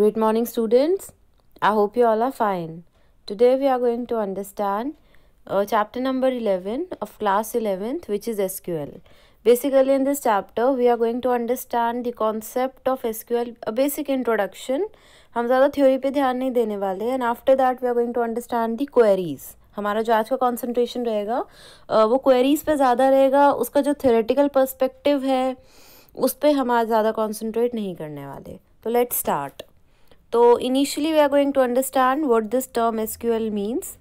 Good morning students. I hope you all are fine. Today we are going to understand uh, chapter number 11 of class 11th which is SQL. Basically in this chapter we are going to understand the concept of SQL, a basic introduction. हम ज़्यादा theory पे ध्यान नहीं देने वाले and after that we are going to understand the queries हमारा जो आज का कॉन्सेंट्रेशन रहेगा वो क्वेरीज़ पे ज़्यादा रहेगा उसका जो थ्योरेटिकल पर्सपेक्टिव है उस पर हम आज ज़्यादा कॉन्सेंट्रेट नहीं करने वाले तो लेट्स स्टार्ट तो initially we are going to understand what this term S Q L means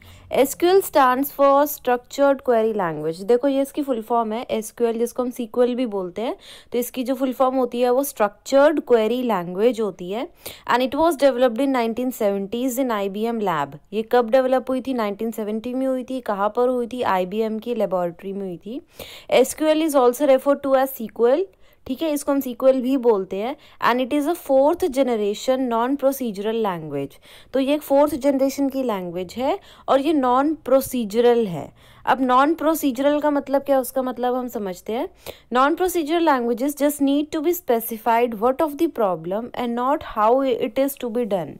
S Q L stands for structured query language देखो ये इसकी फुल फॉर्म है एस क्यू एल जिसको हम सीक्वल भी बोलते हैं तो इसकी जो फुल फॉर्म होती है वो स्ट्रक्चर्ड क्वेरी लैंग्वेज होती है and it was developed in nineteen seventies in I B M lab ये कब डेवलप हुई थी नाइनटीन सेवेंटी में हुई थी कहाँ पर हुई थी आई बी एम की लेबोरेटरी में हुई थी S Q L is also refer to as sequel ठीक है इसको हम सीक्वल भी बोलते हैं and it is a fourth generation non procedural language तो ये एक फोर्थ जनरेशन की लैंग्वेज है और ये नॉन प्रोसीजरल है अब नॉन प्रोसीजरल का मतलब क्या उसका मतलब हम समझते हैं non procedural languages just need to be specified what of the problem and not how it is to be done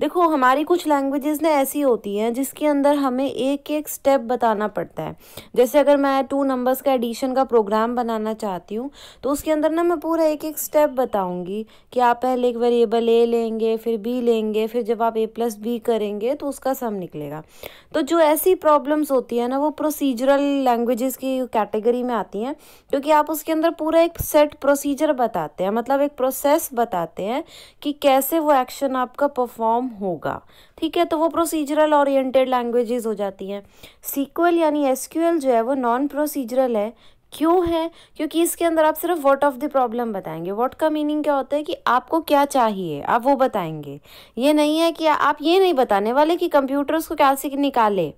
देखो हमारी कुछ लैंग्वेजेस ना ऐसी होती हैं जिसके अंदर हमें एक एक स्टेप बताना पड़ता है जैसे अगर मैं टू नंबर्स का एडिशन का प्रोग्राम बनाना चाहती हूँ तो उसके अंदर ना मैं पूरा एक एक स्टेप बताऊँगी कि आप पहले एक वेरिएबल ए लेंगे फिर बी लेंगे फिर जब आप ए प्लस बी करेंगे तो उसका सम निकलेगा तो जो ऐसी प्रॉब्लम्स होती हैं ना वो प्रोसीजरल लैंग्वेजेस की कैटेगरी में आती हैं क्योंकि आप उसके अंदर पूरा एक सेट प्रोसीजर बताते हैं मतलब एक प्रोसेस बताते हैं कि कैसे वो एक्शन आपका परफॉर्म होगा ठीक है तो वो प्रोसीजरल ओरिएंटेड लैंग्वेजेस हो जाती हैं सीक्वल यानी एस जो है वो नॉन प्रोसीजरल है क्यों है क्योंकि इसके अंदर आप सिर्फ वॉट ऑफ द प्रॉब्लम बताएंगे वॉट का मीनिंग क्या होता है कि आपको क्या चाहिए आप वो बताएंगे ये नहीं है कि आप ये नहीं बताने वाले कि कंप्यूटर्स को क्या से निकाले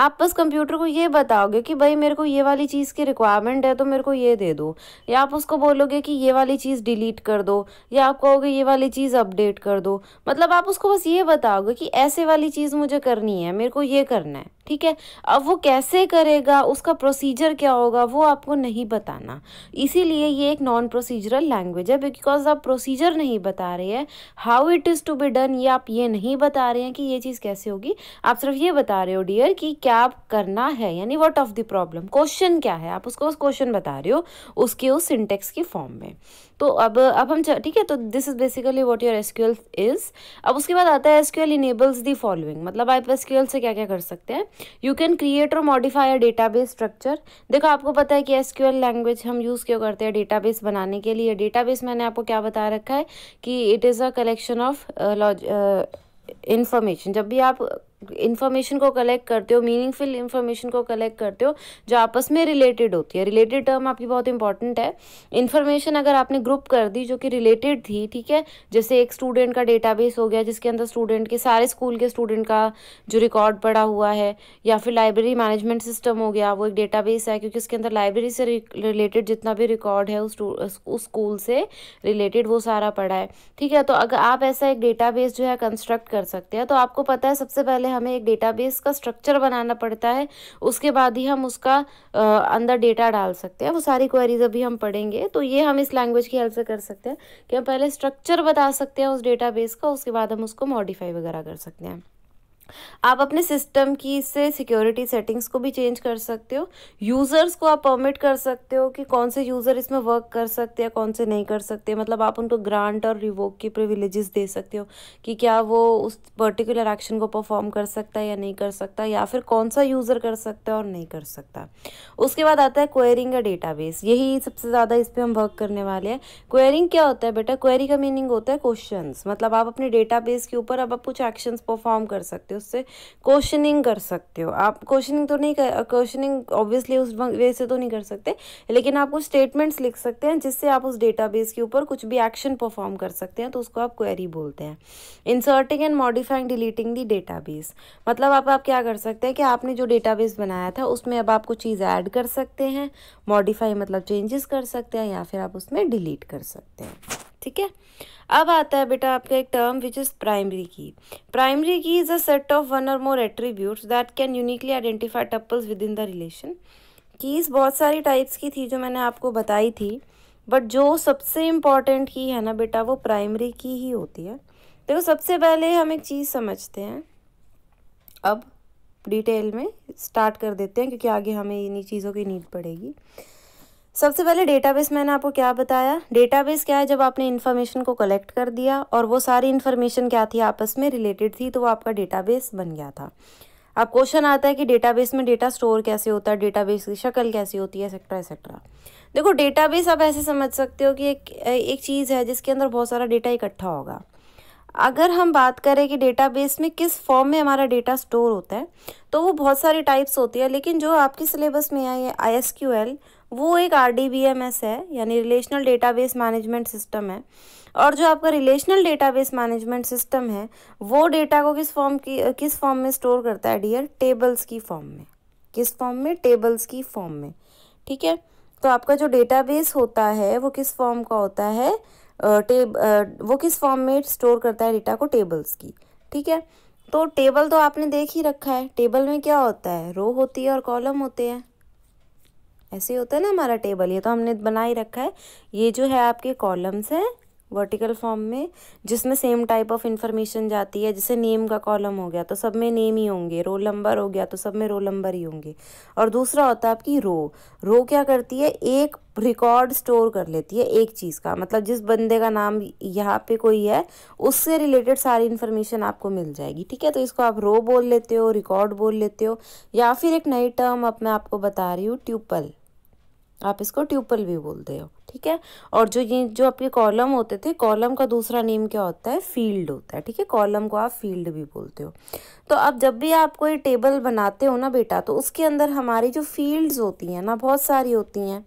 आप बस कंप्यूटर को ये बताओगे कि भाई मेरे को ये वाली चीज़ की रिक्वायरमेंट है तो मेरे को ये दे दो या आप उसको बोलोगे कि ये वाली चीज़ डिलीट कर दो या आप कहोगे ये वाली चीज़ अपडेट कर दो मतलब आप उसको बस ये बताओगे कि ऐसे वाली चीज़ मुझे करनी है मेरे को ये करना है ठीक है अब वो कैसे करेगा उसका प्रोसीजर क्या होगा वो आपको नहीं बताना इसीलिए ये एक नॉन प्रोसीजरल लैंग्वेज है बिकॉज आप प्रोसीजर नहीं बता रहे हैं how it is to be done ये आप ये नहीं बता रहे हैं कि ये चीज़ कैसे होगी आप सिर्फ ये बता रहे हो डियर कि क्या करना है यानी what of the problem question क्या है आप उसको उस क्वेश्चन बता रहे हो उसके उस सिंटेक्स की फॉर्म में तो अब अब हम ठीक है तो this is basically what your SQL is अब उसके बाद आता है एसक्यूएल इनेबल्स दी फॉलोइंग मतलब आप एसक्यूएल से क्या क्या कर सकते हैं you can create or modify a base structure देखो आपको पता है कि एसक्यूएल लैंग्वेज हम यूज़ क्यों करते हैं बेस बनाने के लिए बेस मैंने आपको क्या बता रखा है कि it is a collection of logs information जब भी आप इन्फॉर्मेशन को कलेक्ट करते हो मीनिंगफुल इन्फॉर्मेशन को कलेक्ट करते हो जो आपस में रिलेटेड होती है रिलेटेड टर्म आपकी बहुत इंपॉर्टेंट है इन्फॉर्मेशन अगर आपने ग्रुप कर दी जो कि रिलेटेड थी ठीक है जैसे एक स्टूडेंट का डेटाबेस हो गया जिसके अंदर स्टूडेंट के सारे स्कूल के स्टूडेंट का जो रिकॉर्ड पड़ा हुआ है या फिर लाइब्रेरी मैनेजमेंट सिस्टम हो गया वो एक डेटा है क्योंकि उसके अंदर लाइब्रेरी से रिलेटेड जितना भी रिकॉर्ड है उस, उस स्कूल से रिलेटेड वो सारा पड़ा है ठीक है तो अगर आप ऐसा एक डेटा जो है कंस्ट्रक्ट कर सकते हैं तो आपको पता है सबसे पहले हमें एक डेटाबेस का स्ट्रक्चर बनाना पड़ता है उसके बाद ही हम उसका अंदर डेटा डाल सकते हैं वो सारी क्वेरीज अभी हम पढ़ेंगे तो ये हम इस लैंग्वेज की हेल्प से कर सकते हैं कि हम पहले स्ट्रक्चर बता सकते हैं उस डेटाबेस का उसके बाद हम उसको मॉडिफाई वगैरह कर सकते हैं आप अपने सिस्टम की से सिक्योरिटी सेटिंग्स को भी चेंज कर सकते हो यूज़र्स को आप परमिट कर सकते हो कि कौन से यूज़र इसमें वर्क कर सकते हैं कौन से नहीं कर सकते मतलब आप उनको ग्रांट और रिवोक की प्रिविलेजेस दे सकते हो कि क्या वो उस पर्टिकुलर एक्शन को परफॉर्म कर सकता है या नहीं कर सकता या फिर कौन सा यूज़र कर सकता है और नहीं कर सकता उसके बाद आता है क्वेरिंग या डेटा यही सबसे ज़्यादा इस पर हम वर्क करने वाले हैं क्वेरिंग क्या होता है बेटा क्वेरी का मीनिंग होता है क्वेश्चन मतलब आप अपने डेटा के ऊपर अब आप कुछ एक्शन परफॉर्म कर सकते हो उससे क्वेश्चनिंग कर सकते हो आप क्वेश्चनिंग तो नहीं कर क्वेश्चनिंग ऑब्वियसली उस वे से तो नहीं कर सकते लेकिन आप कुछ स्टेटमेंट्स लिख सकते हैं जिससे आप उस डेटाबेस के ऊपर कुछ भी एक्शन परफॉर्म कर सकते हैं तो उसको आप क्वेरी बोलते हैं inserting and modifying deleting the database मतलब आप आप क्या कर सकते हैं कि आपने जो डेटाबेस बनाया था उसमें अब आप कुछ चीज़ ऐड कर सकते हैं मॉडिफाई मतलब चेंजेस कर सकते हैं या फिर आप उसमें डिलीट कर सकते हैं ठीक है अब आता है बेटा आपका एक term which is primary key primary key is a set of one or more attributes that can uniquely identify tuples within the relation keys बहुत सारी टाइप्स की थी जो मैंने आपको बताई थी बट जो सबसे इम्पॉर्टेंट की है ना बेटा वो प्राइमरी की ही होती है देखो सबसे पहले हम एक चीज़ समझते हैं अब डिटेल में स्टार्ट कर देते हैं क्योंकि आगे हमें इन्हीं चीज़ों की नीड पड़ेगी सबसे पहले डेटाबेस मैंने आपको क्या बताया डेटाबेस क्या है जब आपने इन्फॉर्मेशन को कलेक्ट कर दिया और वो सारी इन्फॉर्मेशन क्या थी आपस में रिलेटेड थी तो वो आपका डेटाबेस बन गया था अब क्वेश्चन आता है कि डेटाबेस में डेटा स्टोर कैसे होता है डेटाबेस की शक्ल कैसी होती है एक्सेट्रा एक्सेट्रा देखो डेटाबेस आप ऐसे समझ सकते हो कि एक एक चीज़ है जिसके अंदर बहुत सारा डेटा इकट्ठा होगा अगर हम बात करें कि डेटाबेस में किस फॉर्म में हमारा डेटा स्टोर होता है तो वो बहुत सारी टाइप्स होती है लेकिन जो आपके सिलेबस में आई है आई एस क्यू एल वो एक R D B M S है यानी रिलेशनल डेटाबेस मैनेजमेंट सिस्टम है और जो आपका रिलेशनल डेटाबेस मैनेजमेंट सिस्टम है वो डेटा को किस फॉर्म की किस फॉर्म में स्टोर करता है डियर टेबल्स की फॉर्म में किस फॉर्म में टेबल्स की फॉर्म में ठीक है तो आपका जो डेटाबेस होता है वो किस फॉर्म का होता है टेब वो किस फॉर्म में स्टोर करता है डेटा को टेबल्स की ठीक है तो टेबल तो आपने देख ही रखा है टेबल में क्या होता है रो होती है और कॉलम होते हैं ऐसे ही होता है ना हमारा टेबल ये तो हमने बना ही रखा है ये जो है आपके कॉलम्स हैं वर्टिकल फॉर्म में जिसमें सेम टाइप ऑफ इन्फॉर्मेशन जाती है जैसे नेम का कॉलम हो गया तो सब में नेम ही होंगे रोल नंबर हो गया तो सब में रोल नंबर ही होंगे और दूसरा होता है आपकी रो रो क्या करती है एक रिकॉर्ड स्टोर कर लेती है एक चीज़ का मतलब जिस बंदे का नाम यहाँ पे कोई है उससे रिलेटेड सारी इन्फॉर्मेशन आपको मिल जाएगी ठीक है तो इसको आप रो बोल लेते हो रिकॉर्ड बोल लेते हो या फिर एक नई टर्म अब मैं आपको बता रही हूँ ट्यूपल आप इसको ट्यूपल भी बोलते हो ठीक है और जो ये जो आपके कॉलम होते थे कॉलम का दूसरा नेम क्या होता है फील्ड होता है ठीक है कॉलम को आप फील्ड भी बोलते हो तो अब जब भी आप कोई टेबल बनाते हो ना बेटा तो उसके अंदर हमारी जो फील्ड्स होती हैं ना बहुत सारी होती हैं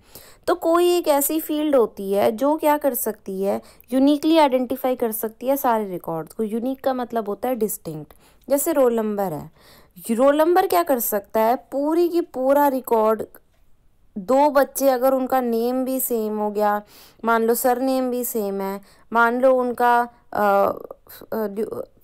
तो कोई एक ऐसी फील्ड होती है जो क्या कर सकती है यूनिकली आइडेंटिफाई कर सकती है सारे रिकॉर्ड्स को यूनिक का मतलब होता है डिस्टिंक्ट जैसे रोल नंबर है रोल नंबर क्या कर सकता है पूरी की पूरा रिकॉर्ड दो बच्चे अगर उनका नेम भी सेम हो गया मान लो सर नेम भी सेम है मान लो उनका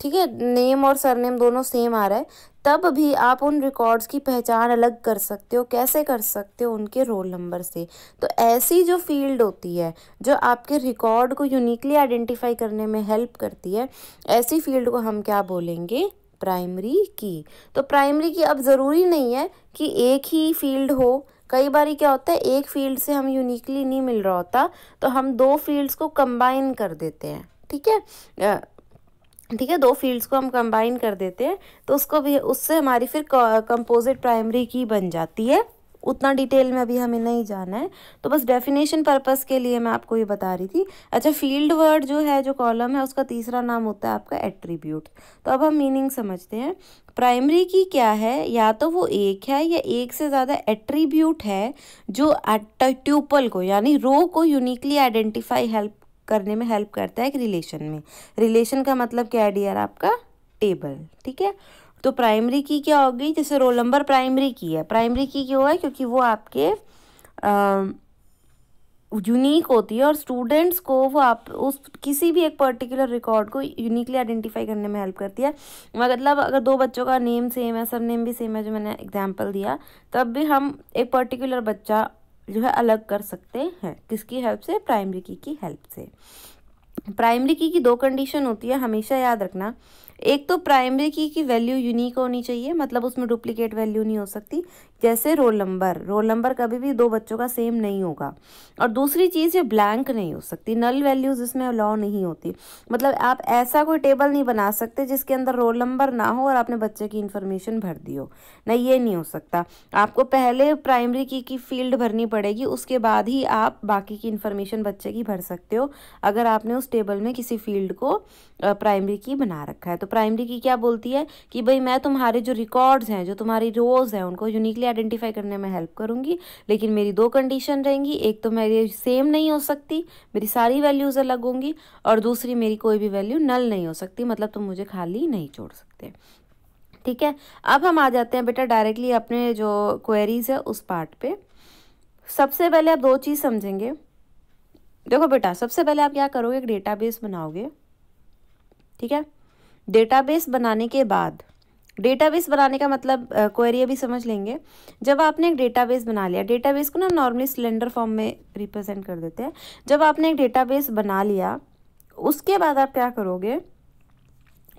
ठीक है नेम और सर नेम दोनों सेम आ रहा है तब भी आप उन रिकॉर्ड्स की पहचान अलग कर सकते हो कैसे कर सकते हो उनके रोल नंबर से तो ऐसी जो फील्ड होती है जो आपके रिकॉर्ड को यूनिकली आइडेंटिफाई करने में हेल्प करती है ऐसी फील्ड को हम क्या बोलेंगे प्राइमरी की तो प्राइमरी की अब ज़रूरी नहीं है कि एक ही फील्ड हो कई बार क्या होता है एक फील्ड से हम यूनिकली नहीं मिल रहा होता तो हम दो फील्ड्स को कंबाइन कर देते हैं ठीक है ठीक है दो फील्ड्स को हम कंबाइन कर देते हैं तो उसको भी उससे हमारी फिर कंपोजिट प्राइमरी की बन जाती है उतना डिटेल में अभी हमें नहीं जाना है तो बस डेफिनेशन पर्पज़ के लिए मैं आपको ये बता रही थी अच्छा फील्ड वर्ड जो है जो कॉलम है उसका तीसरा नाम होता है आपका एट्रीब्यूट तो अब हम मीनिंग समझते हैं प्राइमरी की क्या है या तो वो एक है या एक से ज़्यादा एट्रीब्यूट है जो ट्यूपल को यानी रो को यूनिकली आइडेंटिफाई हेल्प करने में हेल्प करता है एक रिलेशन में रिलेशन का मतलब क्या है डियर आपका टेबल ठीक है तो प्राइमरी की क्या होगी जैसे रोल नंबर प्राइमरी की है प्राइमरी की क्यों है क्योंकि वो आपके यूनिक होती है और स्टूडेंट्स को वो आप उस किसी भी एक पर्टिकुलर रिकॉर्ड को यूनिकली आइडेंटिफाई करने में हेल्प करती है मतलब अगर दो बच्चों का नेम सेम है सर नेम भी सेम है जो मैंने एग्जाम्पल दिया तब भी हम एक पर्टिकुलर बच्चा जो है अलग कर सकते हैं किसकी हेल्प से प्राइमरी की की हेल्प से प्राइमरी की की दो कंडीशन होती है हमेशा याद रखना एक तो प्राइमरी की की वैल्यू यूनिक होनी चाहिए मतलब उसमें डुप्लीकेट वैल्यू नहीं हो सकती जैसे रोल नंबर रोल नंबर कभी भी दो बच्चों का सेम नहीं होगा और दूसरी चीज़ ये ब्लैंक नहीं हो सकती नल वैल्यूज़ इसमें अलाउ नहीं होती मतलब आप ऐसा कोई टेबल नहीं बना सकते जिसके अंदर रोल नंबर ना हो और आपने बच्चे की इन्फॉर्मेशन भर दी हो नहीं ये नहीं हो सकता आपको पहले प्राइमरी की की फील्ड भरनी पड़ेगी उसके बाद ही आप बाकी की इन्फॉर्मेशन बच्चे की भर सकते हो अगर आपने उस टेबल में किसी फील्ड को प्राइमरी की बना रखा है तो प्राइमरी की क्या बोलती है कि भाई मैं तुम्हारे जो रिकॉर्ड्स हैं जो तुम्हारी रोज़ हैं उनको यूनिकली आइडेंटिफाई करने में हेल्प करूँगी लेकिन मेरी दो कंडीशन रहेंगी एक तो मेरी सेम नहीं हो सकती मेरी सारी वैल्यूज़ अलग होंगी और दूसरी मेरी कोई भी वैल्यू नल नहीं हो सकती मतलब तुम तो मुझे खाली नहीं छोड़ सकते ठीक है अब हम आ जाते हैं बेटा डायरेक्टली अपने जो क्वेरीज़ है उस पार्ट पे सबसे पहले आप दो चीज़ समझेंगे देखो बेटा सबसे पहले आप क्या करोगे एक डेटाबेस बनाओगे ठीक है डेटाबेस बनाने के बाद डेटाबेस बनाने का मतलब क्वेरी अभी समझ लेंगे जब आपने एक डेटाबेस बना लिया डेटाबेस को ना नॉर्मली सिलेंडर फॉर्म में रिप्रेजेंट कर देते हैं जब आपने एक डेटाबेस बना लिया उसके बाद आप क्या करोगे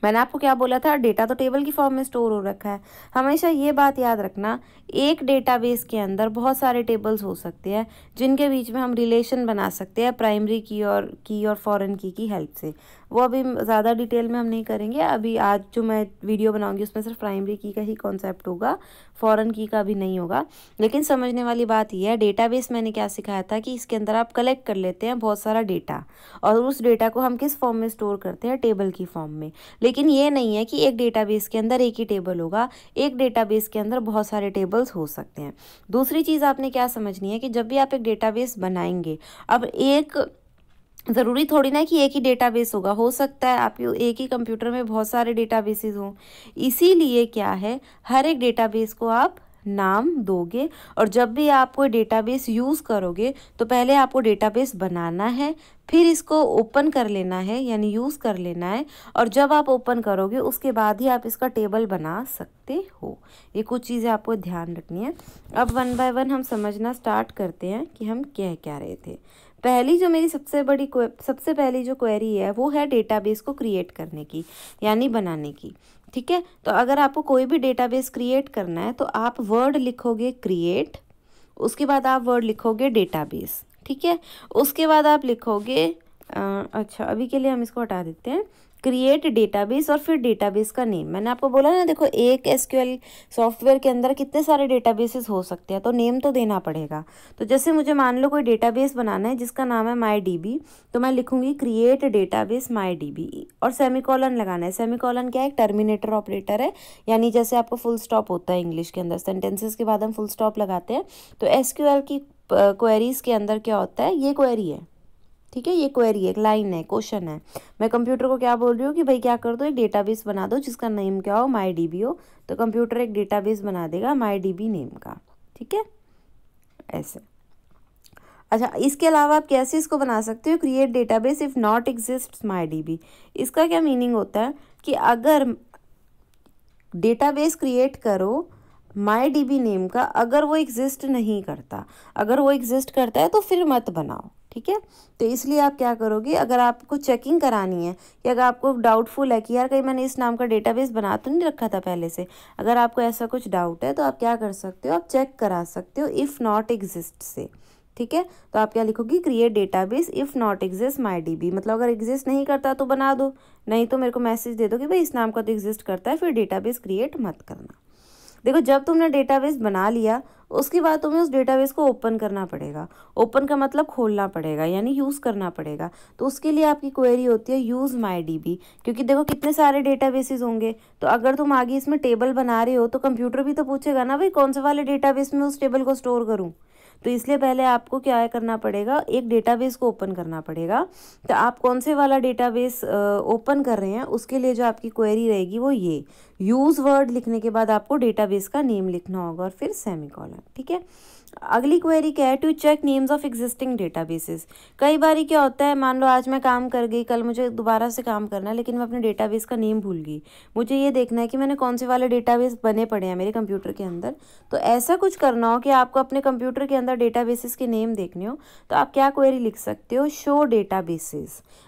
मैंने आपको क्या बोला था डेटा तो टेबल की फॉर्म में स्टोर हो रखा है हमेशा ये बात याद रखना एक डेटाबेस के अंदर बहुत सारे टेबल्स हो सकते हैं जिनके बीच में हम रिलेशन बना सकते हैं प्राइमरी की और की और फॉरेन की की हेल्प से वो अभी ज़्यादा डिटेल में हम नहीं करेंगे अभी आज जो मैं वीडियो बनाऊंगी उसमें सिर्फ प्राइमरी की का ही कॉन्सेप्ट होगा फॉरेन की का भी नहीं होगा लेकिन समझने वाली बात यह है डेटाबेस मैंने क्या सिखाया था कि इसके अंदर आप कलेक्ट कर लेते हैं बहुत सारा डेटा और उस डेटा को हम किस फॉर्म में स्टोर करते हैं टेबल की फॉर्म में लेकिन ये नहीं है कि एक बेस के अंदर एक ही टेबल होगा एक बेस के अंदर बहुत सारे टेबल्स हो सकते हैं दूसरी चीज़ आपने क्या समझनी है कि जब भी आप एक बेस बनाएंगे अब एक ज़रूरी थोड़ी ना कि एक ही डेटाबेस होगा हो सकता है आप एक ही कंप्यूटर में बहुत सारे डेटाबेसेस हों इसीलिए क्या है हर एक डेटाबेस को आप नाम दोगे और जब भी आप कोई डेटाबेस यूज़ करोगे तो पहले आपको डेटाबेस बनाना है फिर इसको ओपन कर लेना है यानी यूज़ कर लेना है और जब आप ओपन करोगे उसके बाद ही आप इसका टेबल बना सकते हो ये कुछ चीज़ें आपको ध्यान रखनी है अब वन बाय वन हम समझना स्टार्ट करते हैं कि हम कह क्या रहे थे पहली जो मेरी सबसे बड़ी सबसे पहली जो क्वेरी है वो है डेटाबेस को क्रिएट करने की यानी बनाने की ठीक है तो अगर आपको कोई भी डेटाबेस क्रिएट करना है तो आप वर्ड लिखोगे क्रिएट उसके बाद आप वर्ड लिखोगे डेटाबेस ठीक है उसके बाद आप लिखोगे आ, अच्छा अभी के लिए हम इसको हटा देते हैं क्रिएट डेटाबेस और फिर डेटाबेस का नेम मैंने आपको बोला ना देखो एक एसक्यूएल सॉफ्टवेयर के अंदर कितने सारे डेटाबेसेस हो सकते हैं तो नेम तो देना पड़ेगा तो जैसे मुझे मान लो कोई डेटाबेस बनाना है जिसका नाम है माई बी तो मैं लिखूंगी क्रिएट डेटाबेस माई बी और सेमिकॉलन लगाना है सेमिकॉलन क्या है एक टर्मिनेटर ऑपरेटर है यानी जैसे आपको फुल स्टॉप होता है इंग्लिश के अंदर सेंटेंसेस के बाद हम फुल स्टॉप लगाते हैं तो एल की क्वेरीज़ के अंदर क्या होता है ये क्वेरी है ठीक है ये क्वेरी है एक लाइन है क्वेश्चन है मैं कंप्यूटर को क्या बोल रही हूँ कि भाई क्या कर दो एक डेटाबेस बना दो जिसका नेम क्या हो माई डी हो तो कंप्यूटर एक डेटाबेस बना देगा माई डी नेम का ठीक है ऐसे अच्छा इसके अलावा आप कैसे इसको बना सकते हो create database if not exist my D इसका क्या मीनिंग होता है कि अगर डेटाबेस क्रिएट करो माई डी नेम का अगर वो एग्जिस्ट नहीं करता अगर वो एग्जिस्ट करता है तो फिर मत बनाओ ठीक है तो इसलिए आप क्या करोगे अगर आपको चेकिंग करानी है कि अगर आपको डाउटफुल है कि यार कहीं मैंने इस नाम का डेटाबेस बना तो नहीं रखा था पहले से अगर आपको ऐसा कुछ डाउट है तो आप क्या कर सकते हो आप चेक करा सकते हो इफ़ नॉट एग्जिस्ट से ठीक है तो आप क्या लिखोगे create database if not exist my D B मतलब अगर एग्जिस्ट नहीं करता तो बना दो नहीं तो मेरे को मैसेज दे दो कि भाई इस नाम का तो एग्जिस्ट करता है फिर डेटाबेस क्रिएट मत करना देखो जब तुमने डेटाबेस बना लिया उसके बाद तुम्हें उस डेटाबेस को ओपन करना पड़ेगा ओपन का मतलब खोलना पड़ेगा यानी यूज़ करना पड़ेगा तो उसके लिए आपकी क्वेरी होती है यूज़ माई डी क्योंकि देखो कितने सारे डेटाबेसेस होंगे तो अगर तुम आगे इसमें टेबल बना रहे हो तो कंप्यूटर भी तो पूछेगा ना भाई कौन से वाले डेटाबेस में उस टेबल को स्टोर करूँ तो इसलिए पहले आपको क्या करना पड़ेगा एक डेटाबेस को ओपन करना पड़ेगा तो आप कौन से वाला डेटाबेस ओपन कर रहे हैं उसके लिए जो आपकी क्वेरी रहेगी वो ये यूज़ वर्ड लिखने के बाद आपको डेटाबेस का नेम लिखना होगा और फिर सेमी ठीक है अगली क्वेरी क्या है to check names of existing databases कई बार क्या होता है मान लो आज मैं काम कर गई कल मुझे दोबारा से काम करना है लेकिन मैं अपने डेटाबेस का नेम भूल गई मुझे ये देखना है कि मैंने कौन से वाले डेटाबेस बने पड़े हैं मेरे कंप्यूटर के अंदर तो ऐसा कुछ करना हो कि आपको अपने कंप्यूटर के अंदर डेटा के नेम देखने हो तो आप क्या क्वेरी लिख सकते हो शो डेटा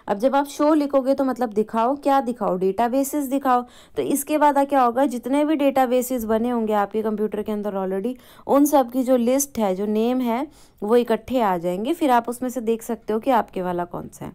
अब जब आप शो लिखोगे तो मतलब दिखाओ क्या दिखाओ डेटा दिखाओ तो इसके बाद क्या होगा जितने भी डेटा बने होंगे आपके कंप्यूटर के अंदर ऑलरेडी उन सब की जो लिस्ट लिस्ट है जो नेम है वो इकट्ठे आ जाएंगे फिर आप उसमें से देख सकते हो कि आपके वाला कौन सा है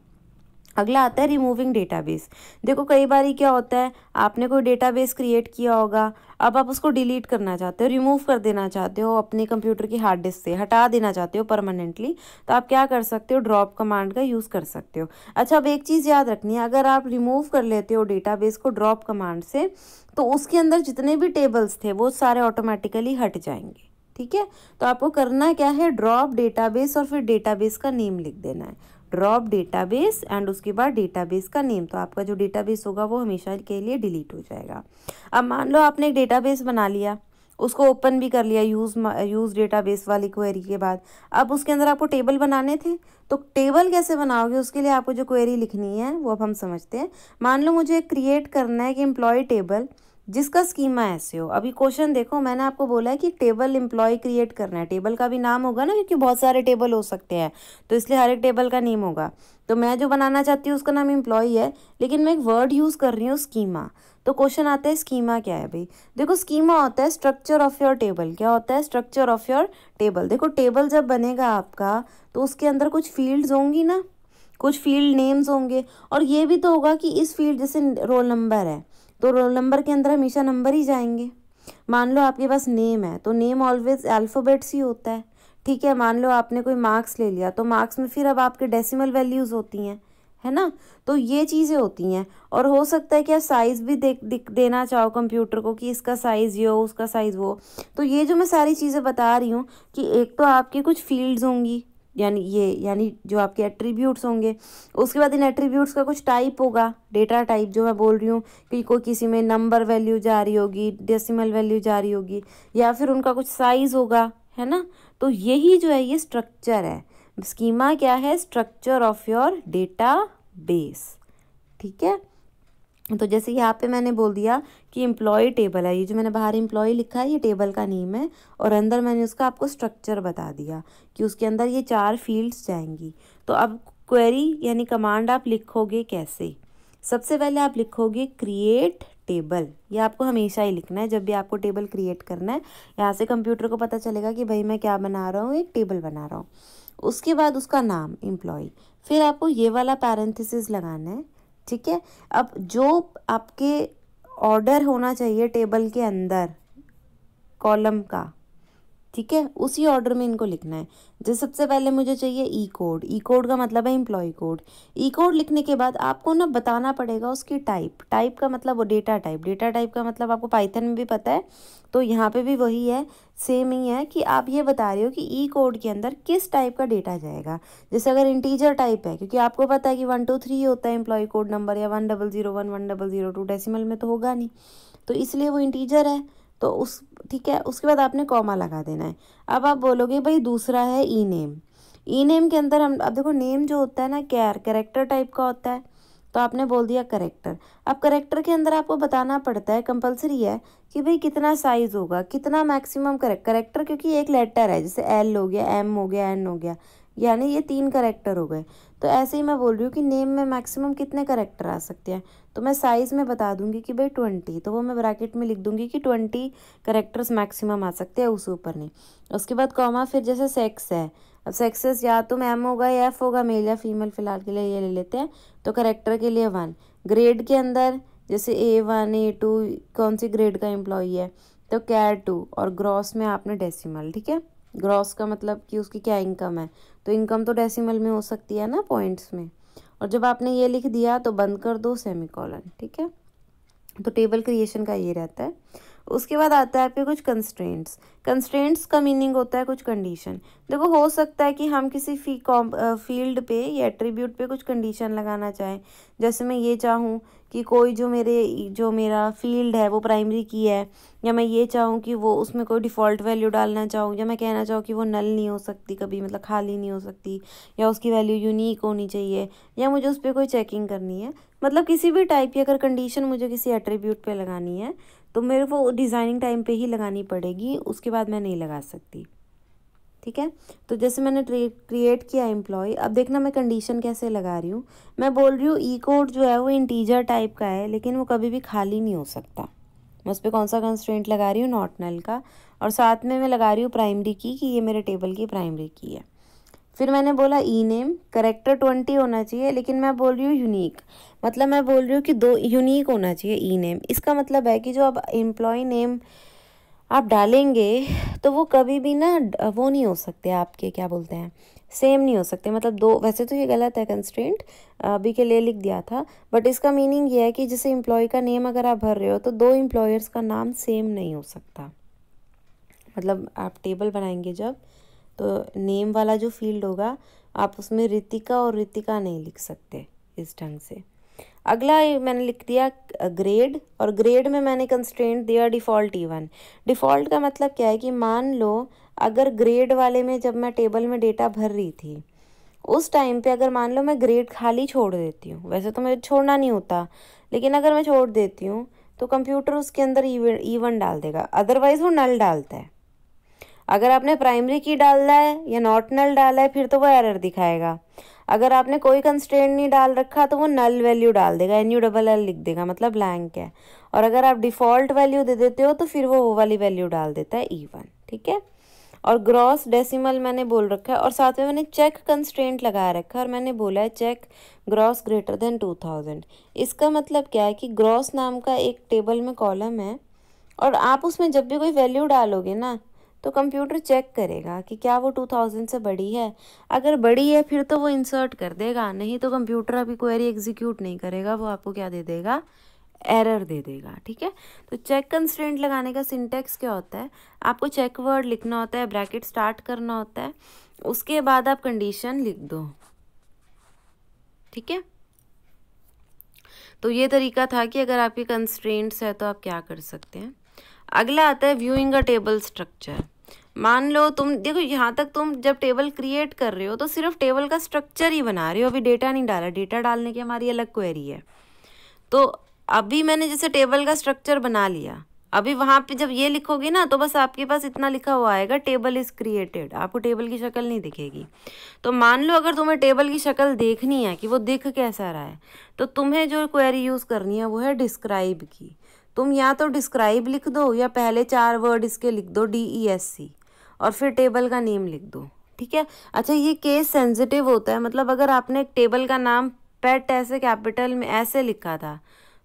अगला आता है रिमूविंग डेटाबेस देखो कई बार ही क्या होता है आपने कोई डेटाबेस क्रिएट किया होगा अब आप उसको डिलीट करना चाहते हो रिमूव कर देना चाहते हो अपने कंप्यूटर की हार्ड डिस्क से हटा देना चाहते हो परमानेंटली तो आप क्या कर सकते हो ड्रॉप कमांड का यूज़ कर सकते हो अच्छा अब एक चीज़ याद रखनी है अगर आप रिमूव कर लेते हो डेटाबेस को ड्रॉप कमांड से तो उसके अंदर जितने भी टेबल्स थे वो सारे ऑटोमेटिकली हट जाएंगे ठीक है तो आपको करना क्या है ड्रॉप डेटाबेस और फिर डेटाबेस का नेम लिख देना है ड्रॉप डेटाबेस एंड उसके बाद डेटाबेस का नेम तो आपका जो डेटाबेस होगा वो हमेशा के लिए डिलीट हो जाएगा अब मान लो आपने एक डेटाबेस बना लिया उसको ओपन भी कर लिया यूज़ यूज़ डेटाबेस वाली क्वेरी के बाद अब उसके अंदर आपको टेबल बनाने थे तो टेबल कैसे बनाओगे उसके लिए आपको जो क्वेरी लिखनी है वो अब हम समझते हैं मान लो मुझे क्रिएट करना है कि एम्प्लॉय टेबल जिसका स्कीमा ऐसे हो अभी क्वेश्चन देखो मैंने आपको बोला है कि टेबल एम्प्लॉय क्रिएट करना है टेबल का भी नाम होगा ना क्योंकि बहुत सारे टेबल हो सकते हैं तो इसलिए हर एक टेबल का नेम होगा तो मैं जो बनाना चाहती हूँ उसका नाम एम्प्लॉय है लेकिन मैं एक वर्ड यूज़ कर रही हूँ स्कीमा तो क्वेश्चन आता है स्कीमा क्या है भाई देखो स्कीमा होता है स्ट्रक्चर ऑफ योर टेबल क्या होता है स्ट्रक्चर ऑफ योर टेबल देखो टेबल जब बनेगा आपका तो उसके अंदर कुछ फील्ड्स होंगी ना कुछ फील्ड नेम्स होंगे और ये भी तो होगा कि इस फील्ड जैसे रोल नंबर है तो रोल नंबर के अंदर हमेशा नंबर ही जाएंगे मान लो आपके पास नेम है तो नेम ऑलवेज एल्फोबेट्स ही होता है ठीक है मान लो आपने कोई मार्क्स ले लिया तो मार्क्स में फिर अब आपके डेसिमल वैल्यूज़ होती हैं है ना तो ये चीज़ें होती हैं और हो सकता है कि आप साइज़ भी दे, दे देना चाहो कंप्यूटर को कि इसका साइज़ ये हो उसका साइज़ वो तो ये जो मैं सारी चीज़ें बता रही हूँ कि एक तो आपकी कुछ फील्ड्स होंगी यानी ये यानी जो आपके एट्रीब्यूट्स होंगे उसके बाद इन एट्रीब्यूट्स का कुछ टाइप होगा डेटा टाइप जो मैं बोल रही हूँ कि कोई किसी में नंबर वैल्यू जा रही होगी डेसिमल वैल्यू जा रही होगी या फिर उनका कुछ साइज़ होगा है ना तो यही जो है ये स्ट्रक्चर है स्कीमा क्या है structure of your database ठीक है तो जैसे यहाँ पे मैंने बोल दिया कि एम्प्लॉय टेबल है ये जो मैंने बाहर एम्प्लॉय लिखा है ये टेबल का नेम है और अंदर मैंने उसका आपको स्ट्रक्चर बता दिया कि उसके अंदर ये चार फील्ड्स जाएंगी तो अब क्वेरी यानी कमांड आप लिखोगे कैसे सबसे पहले आप लिखोगे क्रिएट टेबल ये आपको हमेशा ही लिखना है जब भी आपको टेबल क्रिएट करना है यहाँ से कंप्यूटर को पता चलेगा कि भाई मैं क्या बना रहा हूँ एक टेबल बना रहा हूँ उसके बाद उसका नाम एम्प्लॉय फिर आपको ये वाला पैरेंथिस लगाना है ठीक है अब जो आपके ऑर्डर होना चाहिए टेबल के अंदर कॉलम का ठीक है उसी ऑर्डर में इनको लिखना है जैसे सबसे पहले मुझे चाहिए ई कोड ई कोड का मतलब है इम्प्लॉय कोड ई कोड लिखने के बाद आपको ना बताना पड़ेगा उसकी टाइप टाइप का मतलब वो डेटा टाइप डेटा टाइप का मतलब आपको पाइथन में भी पता है तो यहाँ पे भी वही है सेम ही है कि आप ये बता रहे हो कि ई कोड के अंदर किस टाइप का डेटा जाएगा जैसे अगर इंटीजर टाइप है क्योंकि आपको पता है कि वन टू थ्री होता है इम्प्लॉय कोड नंबर या one double zero one one double zero two decimal में तो होगा नहीं तो इसलिए वो इंटीजर है तो उस ठीक है उसके बाद आपने कॉमा लगा देना है अब आप बोलोगे भाई दूसरा है ई नेम ई नेम के अंदर हम अब देखो नेम जो होता है ना कैर करेक्टर टाइप का होता है तो आपने बोल दिया करेक्टर अब करेक्टर के अंदर आपको बताना पड़ता है कंपलसरी है कि भाई कितना साइज़ होगा कितना मैक्सिमम करेक्ट करेक्टर क्योंकि एक लेटर है जैसे एल हो गया एम हो गया एन हो गया यानी ये तीन करेक्टर हो गए तो ऐसे ही मैं बोल रही हूँ कि नेम में मैक्सिमम कितने करेक्टर आ सकते हैं तो मैं साइज़ में बता दूंगी कि भाई ट्वेंटी तो वो मैं ब्रैकेट में लिख दूंगी कि ट्वेंटी करेक्टर्स मैक्सिमम आ सकते हैं उस ऊपर नहीं उसके बाद कॉमा फिर जैसे सेक्स है अब सेक्सेस या तो मैम होगा या एफ होगा मेल या फीमेल फ़िलहाल के लिए ये ले लेते हैं तो करेक्टर के लिए वन ग्रेड के अंदर जैसे ए वन ए टू कौन सी ग्रेड का एम्प्लॉई है तो कैर टू और ग्रॉस में आपने डेसीमल ठीक है ग्रॉस का मतलब कि उसकी क्या इनकम है तो इनकम तो डेसिमल में हो सकती है ना पॉइंट्स में और जब आपने ये लिख दिया तो बंद कर दो सेमी ठीक है तो टेबल क्रिएशन का ये रहता है उसके बाद आता है आपके कुछ कंस्ट्रेंट्स कंस्ट्रेंट्स का मीनिंग होता है कुछ कंडीशन देखो हो सकता है कि हम किसी फी कॉम फील्ड पे या एट्रीब्यूट पे कुछ कंडीशन लगाना चाहें जैसे मैं ये चाहूँ कि कोई जो मेरे जो मेरा फील्ड है वो प्राइमरी की है या मैं ये चाहूँ कि वो उसमें कोई डिफ़ॉल्ट वैल्यू डालना चाहूँ या मैं कहना चाहूँ कि वो नल नहीं हो सकती कभी मतलब खाली नहीं हो सकती या उसकी वैल्यू यूनिक होनी चाहिए या मुझे उस पर कोई चेकिंग करनी है मतलब किसी भी टाइप की अगर कंडीशन मुझे किसी एट्रीब्यूट पर लगानी है तो मेरे को डिज़ाइनिंग टाइम पे ही लगानी पड़ेगी उसके बाद मैं नहीं लगा सकती ठीक है तो जैसे मैंने क्रिएट किया एम्प्लॉय अब देखना मैं कंडीशन कैसे लगा रही हूँ मैं बोल रही हूँ ई कोड जो है वो इंटीजर टाइप का है लेकिन वो कभी भी खाली नहीं हो सकता मैं उस पर कौन सा कंस्ट्रेंट लगा रही हूँ नॉट नल का और साथ में मैं लगा रही हूँ प्राइमरी की कि ये मेरे टेबल की प्राइमरी की है फिर मैंने बोला ई नेम करेक्टर ट्वेंटी होना चाहिए लेकिन मैं बोल रही हूँ यूनिक मतलब मैं बोल रही हूँ कि दो यूनिक होना चाहिए ई नेम इसका मतलब है कि जो आप एम्प्लॉय नेम आप डालेंगे तो वो कभी भी ना वो नहीं हो सकते आपके क्या बोलते हैं सेम नहीं हो सकते मतलब दो वैसे तो ये गलत है कंस्ट्रेंट अभी के लिए लिख दिया था बट इसका मीनिंग ये है कि जैसे एम्प्लॉय का नेम अगर आप भर रहे हो तो दो एम्प्लॉयर्स का नाम सेम नहीं हो सकता मतलब आप टेबल बनाएंगे जब तो नेम वाला जो फील्ड होगा आप उसमें रितिका और रितिका नहीं लिख सकते इस ढंग से अगला मैंने लिख दिया ग्रेड और ग्रेड में मैंने कंस्ट्रेंट दिया डिफ़ॉल्ट ईवन डिफ़ॉल्ट का मतलब क्या है कि मान लो अगर ग्रेड वाले में जब मैं टेबल में डेटा भर रही थी उस टाइम पे अगर मान लो मैं ग्रेड खाली छोड़ देती हूँ वैसे तो मुझे छोड़ना नहीं होता लेकिन अगर मैं छोड़ देती हूँ तो कंप्यूटर उसके अंदर ईवन e e डाल देगा अदरवाइज़ वो नल डालता है अगर आपने प्राइमरी की डालना है या नॉट नल डाला है फिर तो वो एरर दिखाएगा अगर आपने कोई कंस्टेंट नहीं डाल रखा तो वो नल वैल्यू डाल देगा एन यू डबल एल लिख देगा मतलब ब्लैंक है और अगर आप डिफ़ॉल्ट वैल्यू दे देते हो तो फिर वो वो वाली वैल्यू डाल देता है ई वन ठीक है और ग्रॉस डेसिमल मैंने बोल रखा है और साथ में मैंने चेक कंस्ट्रेंट लगा रखा है और मैंने बोला है check gross greater than two thousand इसका मतलब क्या है कि ग्रॉस नाम का एक टेबल में कॉलम है और आप उसमें जब भी कोई वैल्यू डालोगे ना तो कंप्यूटर चेक करेगा कि क्या वो 2000 से बड़ी है अगर बड़ी है फिर तो वो इंसर्ट कर देगा नहीं तो कंप्यूटर अभी क्वेरी एग्जीक्यूट नहीं करेगा वो आपको क्या दे देगा एरर दे देगा ठीक है तो चेक कंस्टेंट लगाने का सिंटेक्स क्या होता है आपको चेक वर्ड लिखना होता है ब्रैकेट स्टार्ट करना होता है उसके बाद आप कंडीशन लिख दो ठीक है तो ये तरीका था कि अगर आपकी कंस्ट्रेंट्स है तो आप क्या कर सकते हैं अगला आता है व्यूइंग अ टेबल स्ट्रक्चर मान लो तुम देखो यहाँ तक तुम जब टेबल क्रिएट कर रहे हो तो सिर्फ टेबल का स्ट्रक्चर ही बना रहे हो अभी डेटा नहीं डाला डेटा डालने की हमारी अलग क्वेरी है तो अभी मैंने जैसे टेबल का स्ट्रक्चर बना लिया अभी वहाँ पे जब ये लिखोगे ना तो बस आपके पास इतना लिखा हुआ आएगा टेबल इज़ क्रिएटेड आपको टेबल की शक्ल नहीं दिखेगी तो मान लो अगर तुम्हें टेबल की शक्ल देखनी है कि वो दिख कैसा रहा है तो तुम्हें जो क्वेरी यूज़ करनी है वो है डिस्क्राइब की तुम या तो डिस्क्राइब लिख दो या पहले चार वर्ड इसके लिख दो डी ई एस सी और फिर टेबल का नेम लिख दो ठीक है अच्छा ये केस सेंसिटिव होता है मतलब अगर आपने एक टेबल का नाम पेट ऐसे कैपिटल में ऐसे लिखा था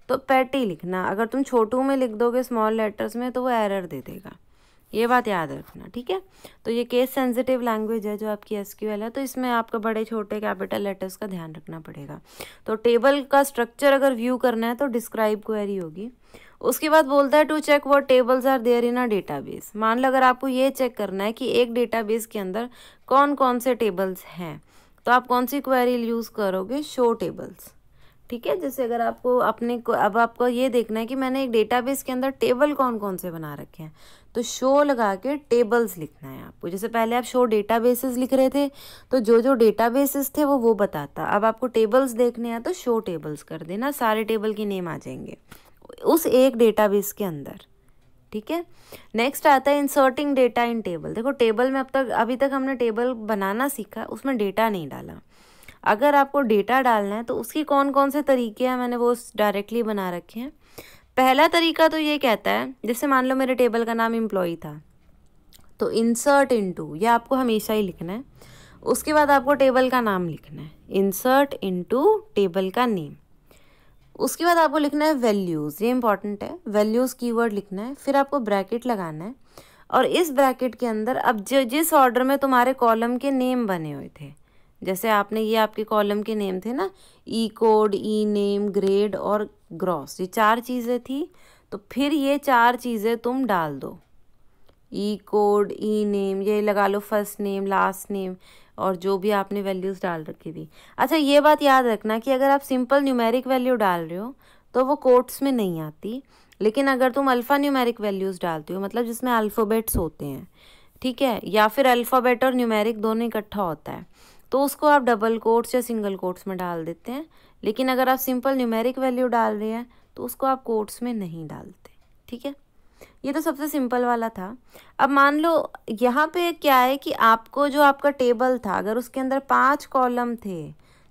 तो पेट ही लिखना अगर तुम छोटू में लिख दोगे स्मॉल लेटर्स में तो वो एरर दे देगा ये बात याद रखना ठीक है तो ये केस सेंसिटिव लैंग्वेज है जो आपकी एस है तो इसमें आपका बड़े छोटे कैपिटल लेटर्स का ध्यान रखना पड़ेगा तो टेबल का स्ट्रक्चर अगर व्यू करना है तो डिस्क्राइब क्वेरी होगी उसके बाद बोलता है to check what tables are there in a database मान लो अगर आपको ये चेक करना है कि एक डेटाबेस के अंदर कौन कौन से टेबल्स हैं तो आप कौन सी क्वेरी यूज़ करोगे शो टेबल्स ठीक है जैसे अगर आपको अपने को अब आपको ये देखना है कि मैंने एक डेटाबेस के अंदर टेबल कौन कौन से बना रखे हैं तो शो लगा के टेबल्स लिखना है आपको जैसे पहले आप शो डेटा लिख रहे थे तो जो जो डेटा थे वो वो बताता अब आपको टेबल्स देखने हैं तो शो टेबल्स कर देना सारे टेबल के नेम आ जाएंगे उस एक डेटाबेस के अंदर ठीक है नेक्स्ट आता है इंसर्टिंग डेटा इन टेबल देखो टेबल में अब तक अभी तक हमने टेबल बनाना सीखा उसमें डेटा नहीं डाला अगर आपको डेटा डालना है तो उसकी कौन कौन से तरीके हैं मैंने वो डायरेक्टली बना रखे हैं पहला तरीका तो ये कहता है जैसे मान लो मेरे टेबल का नाम इम्प्लॉई था तो इंसर्ट इनटू ये आपको हमेशा ही लिखना है उसके बाद आपको टेबल का नाम लिखना है इंसर्ट इनटू टेबल का नेम उसके बाद आपको लिखना है वैल्यूज़ ये इंपॉर्टेंट है वैल्यूज़ कीवर्ड लिखना है फिर आपको ब्रैकेट लगाना है और इस ब्रैकेट के अंदर अब जो जिस ऑर्डर में तुम्हारे कॉलम के नेम बने हुए थे जैसे आपने ये आपके कॉलम के नेम थे ना E code E name grade और ग्रॉस ये चार चीज़ें थी तो फिर ये चार चीज़ें तुम डाल दो ई कोड ई नेम ये लगा लो फर्स्ट नेम लास्ट नेम और जो भी आपने वैल्यूज़ डाल रखी थी अच्छा ये बात याद रखना कि अगर आप सिंपल न्यूमेरिक वैल्यू डाल रहे हो तो वो कोट्स में नहीं आती लेकिन अगर तुम अल्फ़ा न्यूमेरिक वैल्यूज़ डालते हो मतलब जिसमें अल्फाबेट्स होते हैं ठीक है या फिर अल्फ़ाबेट और न्यूमेरिक दोनों इकट्ठा होता है तो उसको आप डबल कोट्स या सिंगल कोट्स में डाल देते हैं लेकिन अगर आप सिंपल न्यूमेरिक वैल्यू डाल रहे हैं तो उसको आप कोट्स में नहीं डालते ठीक है ये तो सबसे सिंपल वाला था अब मान लो यहाँ पे क्या है कि आपको जो आपका टेबल था अगर उसके अंदर पाँच कॉलम थे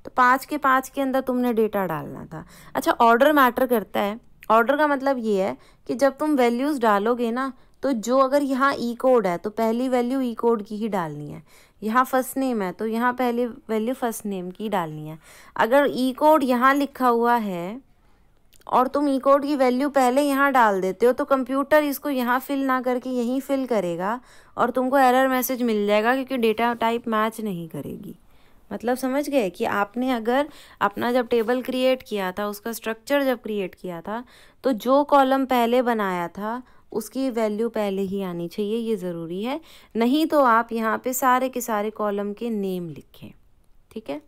तो पाँच के पाँच के अंदर तुमने डेटा डालना था अच्छा ऑर्डर मैटर करता है ऑर्डर का मतलब ये है कि जब तुम वैल्यूज़ डालोगे ना तो जो अगर यहाँ ई e कोड है तो पहली वैल्यू ई कोड की ही डालनी है यहाँ फर्स्ट नेम है तो यहाँ पहली वैल्यू फर्स्ट नेम की डालनी है अगर ई e कोड यहाँ लिखा हुआ है और तुम ई e कोड की वैल्यू पहले यहाँ डाल देते हो तो कंप्यूटर इसको यहाँ फिल ना करके यहीं फिल करेगा और तुमको एरर मैसेज मिल जाएगा क्योंकि डेटा टाइप मैच नहीं करेगी मतलब समझ गए कि आपने अगर अपना जब टेबल क्रिएट किया था उसका स्ट्रक्चर जब क्रिएट किया था तो जो कॉलम पहले बनाया था उसकी वैल्यू पहले ही आनी चाहिए ये ज़रूरी है नहीं तो आप यहाँ पे सारे के सारे कॉलम के नेम लिखें ठीक है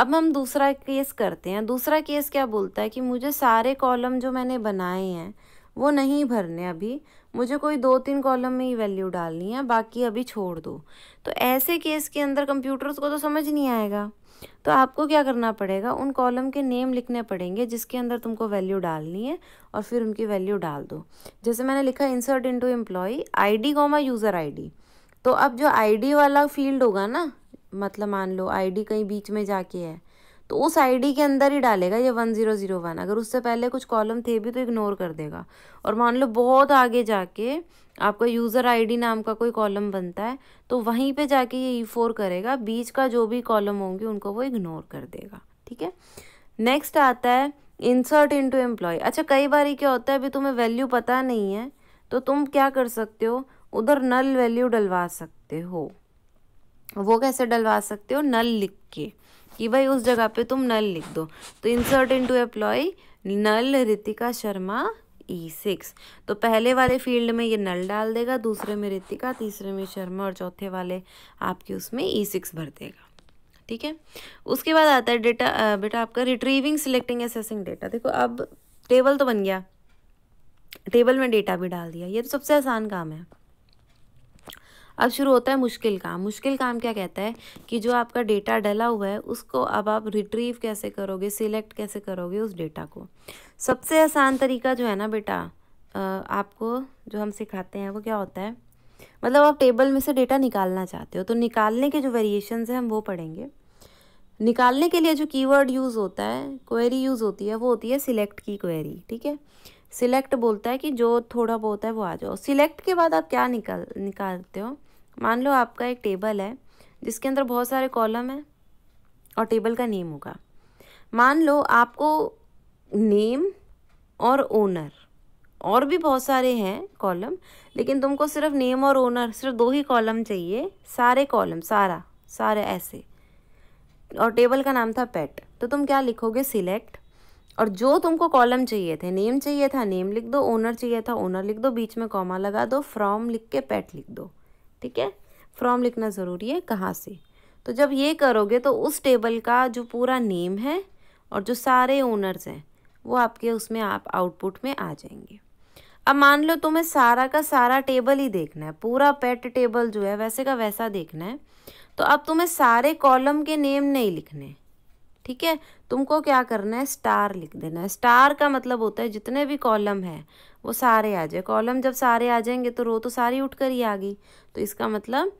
अब हम दूसरा केस करते हैं दूसरा केस क्या बोलता है कि मुझे सारे कॉलम जो मैंने बनाए हैं वो नहीं भरने अभी मुझे कोई दो तीन कॉलम में ही वैल्यू डालनी है बाकी अभी छोड़ दो तो ऐसे केस के अंदर कंप्यूटर्स को तो समझ नहीं आएगा तो आपको क्या करना पड़ेगा उन कॉलम के नेम लिखने पड़ेंगे जिसके अंदर तुमको वैल्यू डालनी है और फिर उनकी वैल्यू डाल दो जैसे मैंने लिखा insert into employ I comma user I तो अब जो आई वाला फील्ड होगा ना मतलब मान लो आईडी कहीं बीच में जाके है तो उस आईडी के अंदर ही डालेगा ये वन ज़ीरो ज़ीरो वन अगर उससे पहले कुछ कॉलम थे भी तो इग्नोर कर देगा और मान लो बहुत आगे जाके आपका यूज़र आईडी नाम का कोई कॉलम बनता है तो वहीं पे जाके ये ई e फोर करेगा बीच का जो भी कॉलम होंगे उनको वो इग्नोर कर देगा ठीक है नेक्स्ट आता है इंसर्ट टू एम्प्लॉय अच्छा कई बार ये क्या होता है अभी तुम्हें वैल्यू पता नहीं है तो तुम क्या कर सकते हो उधर नल वैल्यू डलवा सकते हो वो कैसे डलवा सकते हो नल लिख के कि भाई उस जगह पे तुम नल लिख दो तो insert into employ null Ritika Sharma E e six तो पहले वाले फील्ड में ये नल डाल देगा दूसरे में रितिका तीसरे में शर्मा और चौथे वाले आपके उसमें ई e सिक्स भर देगा ठीक है उसके बाद आता है डेटा बेटा आपका रिट्रीविंग सिलेक्टिंग एसेसिंग डेटा देखो अब टेबल तो बन गया टेबल में डेटा भी डाल दिया ये तो सबसे आसान काम है अब शुरू होता है मुश्किल काम मुश्किल काम क्या कहता है कि जो आपका डेटा डला हुआ है उसको अब आप रिट्रीव कैसे करोगे सिलेक्ट कैसे करोगे उस डेटा को सबसे आसान तरीका जो है ना बेटा आपको जो हम सिखाते हैं वो क्या होता है मतलब आप टेबल में से डेटा निकालना चाहते हो तो निकालने के जो वेरिएशन हैं हम वो पढ़ेंगे निकालने के लिए जो कीवर्ड यूज़ होता है क्वेरी यूज़ होती है वो होती है सिलेक्ट की क्वेरी ठीक है सिलेक्ट बोलता है कि जो थोड़ा बहुत है वो आ जाओ सिलेक्ट के बाद आप क्या निकाल निकालते हो मान लो आपका एक टेबल है जिसके अंदर बहुत सारे कॉलम है और टेबल का नेम होगा मान लो आपको नेम और ओनर और भी बहुत सारे हैं कॉलम लेकिन तुमको सिर्फ नेम और ओनर सिर्फ दो ही कॉलम चाहिए सारे कॉलम सारा सारे ऐसे और टेबल का नाम था पेट तो तुम क्या लिखोगे सिलेक्ट और जो तुमको कॉलम चाहिए थे नेम चाहिए था नेम लिख दो ओनर चाहिए था ओनर लिख दो बीच में कॉमा लगा दो फ्रॉम लिख के पेट लिख दो ठीक है फ्रॉम लिखना ज़रूरी है कहाँ से तो जब ये करोगे तो उस टेबल का जो पूरा नेम है और जो सारे ओनर्स हैं वो आपके उसमें आप आउटपुट में आ जाएंगे अब मान लो तुम्हें सारा का सारा टेबल ही देखना है पूरा पेट टेबल जो है वैसे का वैसा देखना है तो अब तुम्हें सारे कॉलम के नेम नहीं लिखने ठीक है तुमको क्या करना है स्टार लिख देना है स्टार का मतलब होता है जितने भी कॉलम है वो सारे आ जाए कॉलम जब सारे आ जाएंगे तो रो तो सारी उठ कर ही आ गई तो इसका मतलब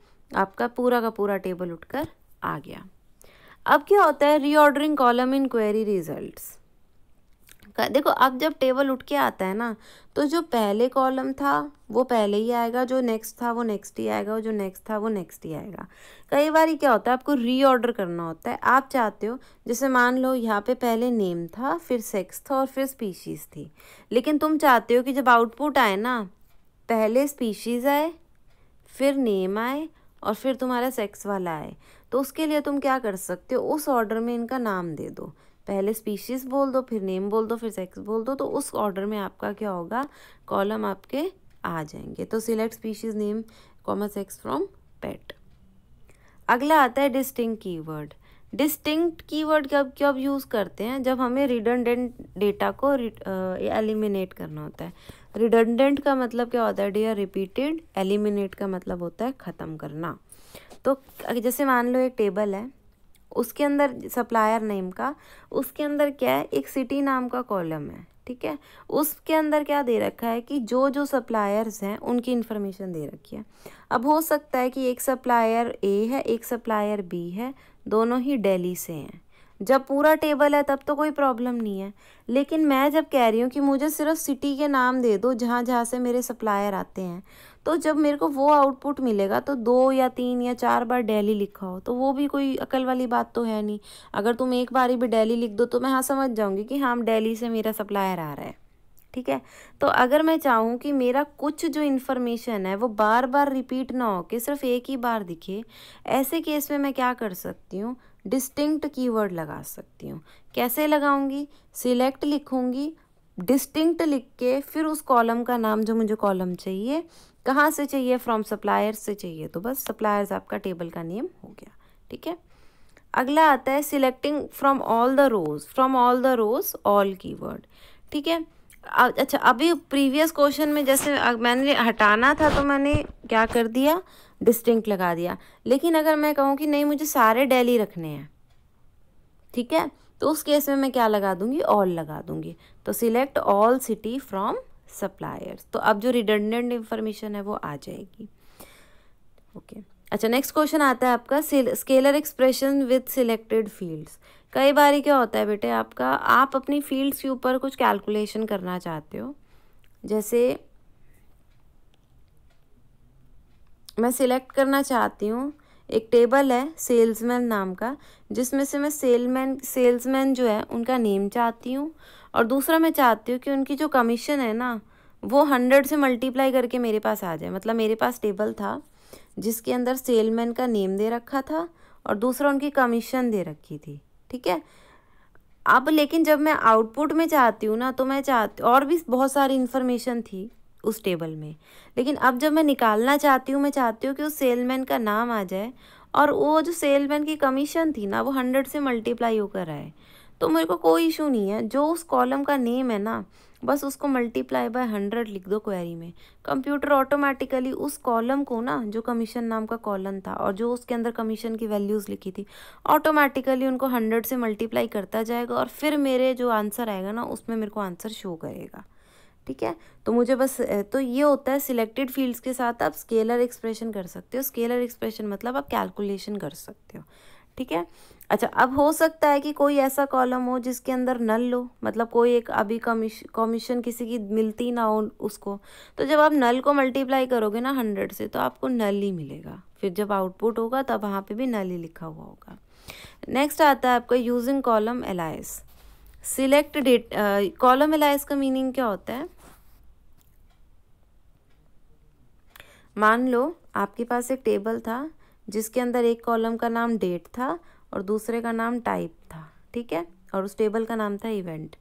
आपका पूरा का पूरा टेबल उठकर आ गया अब क्या होता है reordering column in query results देखो अब जब टेबल उठ के आता है ना तो जो पहले कॉलम था वो पहले ही आएगा जो नेक्स्ट था वो नेक्स्ट ही आएगा और जो नेक्स्ट था वो नेक्स्ट ही आएगा कई बार क्या होता है आपको रीऑर्डर करना होता है आप चाहते हो जैसे मान लो यहाँ पे पहले नेम था फिर सेक्स था और फिर स्पीशीज़ थी लेकिन तुम चाहते हो कि जब आउटपुट आए ना पहले स्पीशीज़ आए फिर नेम आए और फिर तुम्हारा सेक्स वाला आए तो उसके लिए तुम क्या कर सकते हो उस ऑर्डर में इनका नाम दे दो पहले स्पीशीज़ बोल दो फिर नेम बोल दो फिर सेक्स बोल दो तो उस ऑर्डर में आपका क्या होगा कॉलम आपके आ जाएंगे तो select species name comma sex from pet अगला आता है डिस्टिंग कीवर्ड डिस्टिंक्ट कीवर्ड कब कब यूज़ करते हैं जब हमें रिडनडेंट डेटा को एलिमिनेट करना होता है रिडनडेंट का मतलब क्या होता है डेयर रिपीटेड एलिमिनेट का मतलब होता है ख़त्म करना तो जैसे मान लो एक टेबल है उसके अंदर सप्लायर नेम का उसके अंदर क्या है एक सिटी नाम का कॉलम है ठीक है उसके अंदर क्या दे रखा है कि जो जो सप्लायर्स हैं उनकी इन्फॉर्मेशन दे रखी है अब हो सकता है कि एक सप्लायर ए है एक सप्लायर बी है दोनों ही डेली से हैं जब पूरा टेबल है तब तो कोई प्रॉब्लम नहीं है लेकिन मैं जब कह रही हूँ कि मुझे सिर्फ सिटी के नाम दे दो जहाँ जहाँ से मेरे सप्लायर आते हैं तो जब मेरे को वो आउटपुट मिलेगा तो दो या तीन या चार बार डेली लिखा हो तो वो भी कोई अकल वाली बात तो है नहीं अगर तुम एक बार ही भी डेली लिख दो तो मैं हाँ समझ जाऊँगी कि हाँ डेली से मेरा सप्लायर आ रहा है ठीक है तो अगर मैं चाहूँ कि मेरा कुछ जो इन्फॉर्मेशन है वो बार बार रिपीट ना हो के सिर्फ एक ही बार दिखे ऐसे केस में मैं क्या कर सकती हूँ डिस्टिंक्ट कीवर्ड लगा सकती हूँ कैसे लगाऊंगी सिलेक्ट लिखूंगी डिस्टिंक्ट लिख के फिर उस कॉलम का नाम जो मुझे कॉलम चाहिए कहाँ से चाहिए फ्रॉम सप्लायर्स से चाहिए तो बस सप्लायर्स आपका टेबल का नेम हो गया ठीक है अगला आता है selecting from all the rows from all the rows all keyword ठीक है अच्छा अभी प्रीवियस क्वेश्चन में जैसे मैंने हटाना था तो मैंने क्या कर दिया डिस्टिंक्ट लगा दिया लेकिन अगर मैं कहूँ कि नहीं मुझे सारे डेली रखने हैं ठीक है तो उस केस में मैं क्या लगा दूंगी ऑल लगा दूंगी तो select all city from suppliers तो अब जो रिडंडेंट इन्फॉर्मेशन है वो आ जाएगी ओके okay. अच्छा नेक्स्ट क्वेश्चन आता है आपका scalar expression with selected fields कई बार क्या होता है बेटे आपका आप अपनी फील्ड्स के ऊपर कुछ कैलकुलेशन करना चाहते हो जैसे मैं सिलेक्ट करना चाहती हूँ एक टेबल है सेल्समैन नाम का जिसमें से मैं सेलमैन सेल्समैन जो है उनका नेम चाहती हूँ और दूसरा मैं चाहती हूँ कि उनकी जो कमीशन है ना वो हंड्रेड से मल्टीप्लाई करके मेरे पास आ जाए मतलब मेरे पास टेबल था जिसके अंदर सेलमैन का नेम दे रखा था और दूसरा उनकी कमीशन दे रखी थी ठीक है अब लेकिन जब मैं आउटपुट में चाहती हूँ ना तो मैं चाहती और भी बहुत सारी इन्फॉर्मेशन थी उस टेबल में लेकिन अब जब मैं निकालना चाहती हूँ मैं चाहती हूँ कि उस सेलमैन का नाम आ जाए और वो जो सेलमैन की कमीशन थी ना वो हंड्रेड से मल्टीप्लाई होकर आए तो मेरे को कोई इशू नहीं है जो उस कॉलम का नेम है ना बस उसको मल्टीप्लाई बाय हंड्रेड लिख दो क्वेरी में कंप्यूटर ऑटोमेटिकली उस कॉलम को ना जो कमीशन नाम का कॉलम था और जो उसके अंदर कमीशन की वैल्यूज़ लिखी थी ऑटोमेटिकली उनको हंड्रेड से मल्टीप्लाई करता जाएगा और फिर मेरे जो आंसर आएगा ना उसमें मेरे को आंसर शो करेगा ठीक है तो मुझे बस तो ये होता है सिलेक्टेड फील्ड्स के साथ आप स्केलर एक्सप्रेशन कर सकते हो स्केलर एक्सप्रेशन मतलब आप कैलकुलेशन कर सकते हो ठीक है अच्छा अब हो सकता है कि कोई ऐसा कॉलम हो जिसके अंदर नल लो मतलब कोई एक अभी कमीश कमीशन किसी की मिलती ना हो उसको तो जब आप नल को मल्टीप्लाई करोगे ना हंड्रेड से तो आपको नल ही मिलेगा फिर जब आउटपुट होगा तब वहाँ पे भी नल ही लिखा हुआ होगा नेक्स्ट आता है आपका using column alias select date column alias का मीनिंग क्या होता है मान लो आपके पास एक टेबल था जिसके अंदर एक कॉलम का नाम डेट था और दूसरे का नाम टाइप था ठीक है और उस टेबल का नाम था इवेंट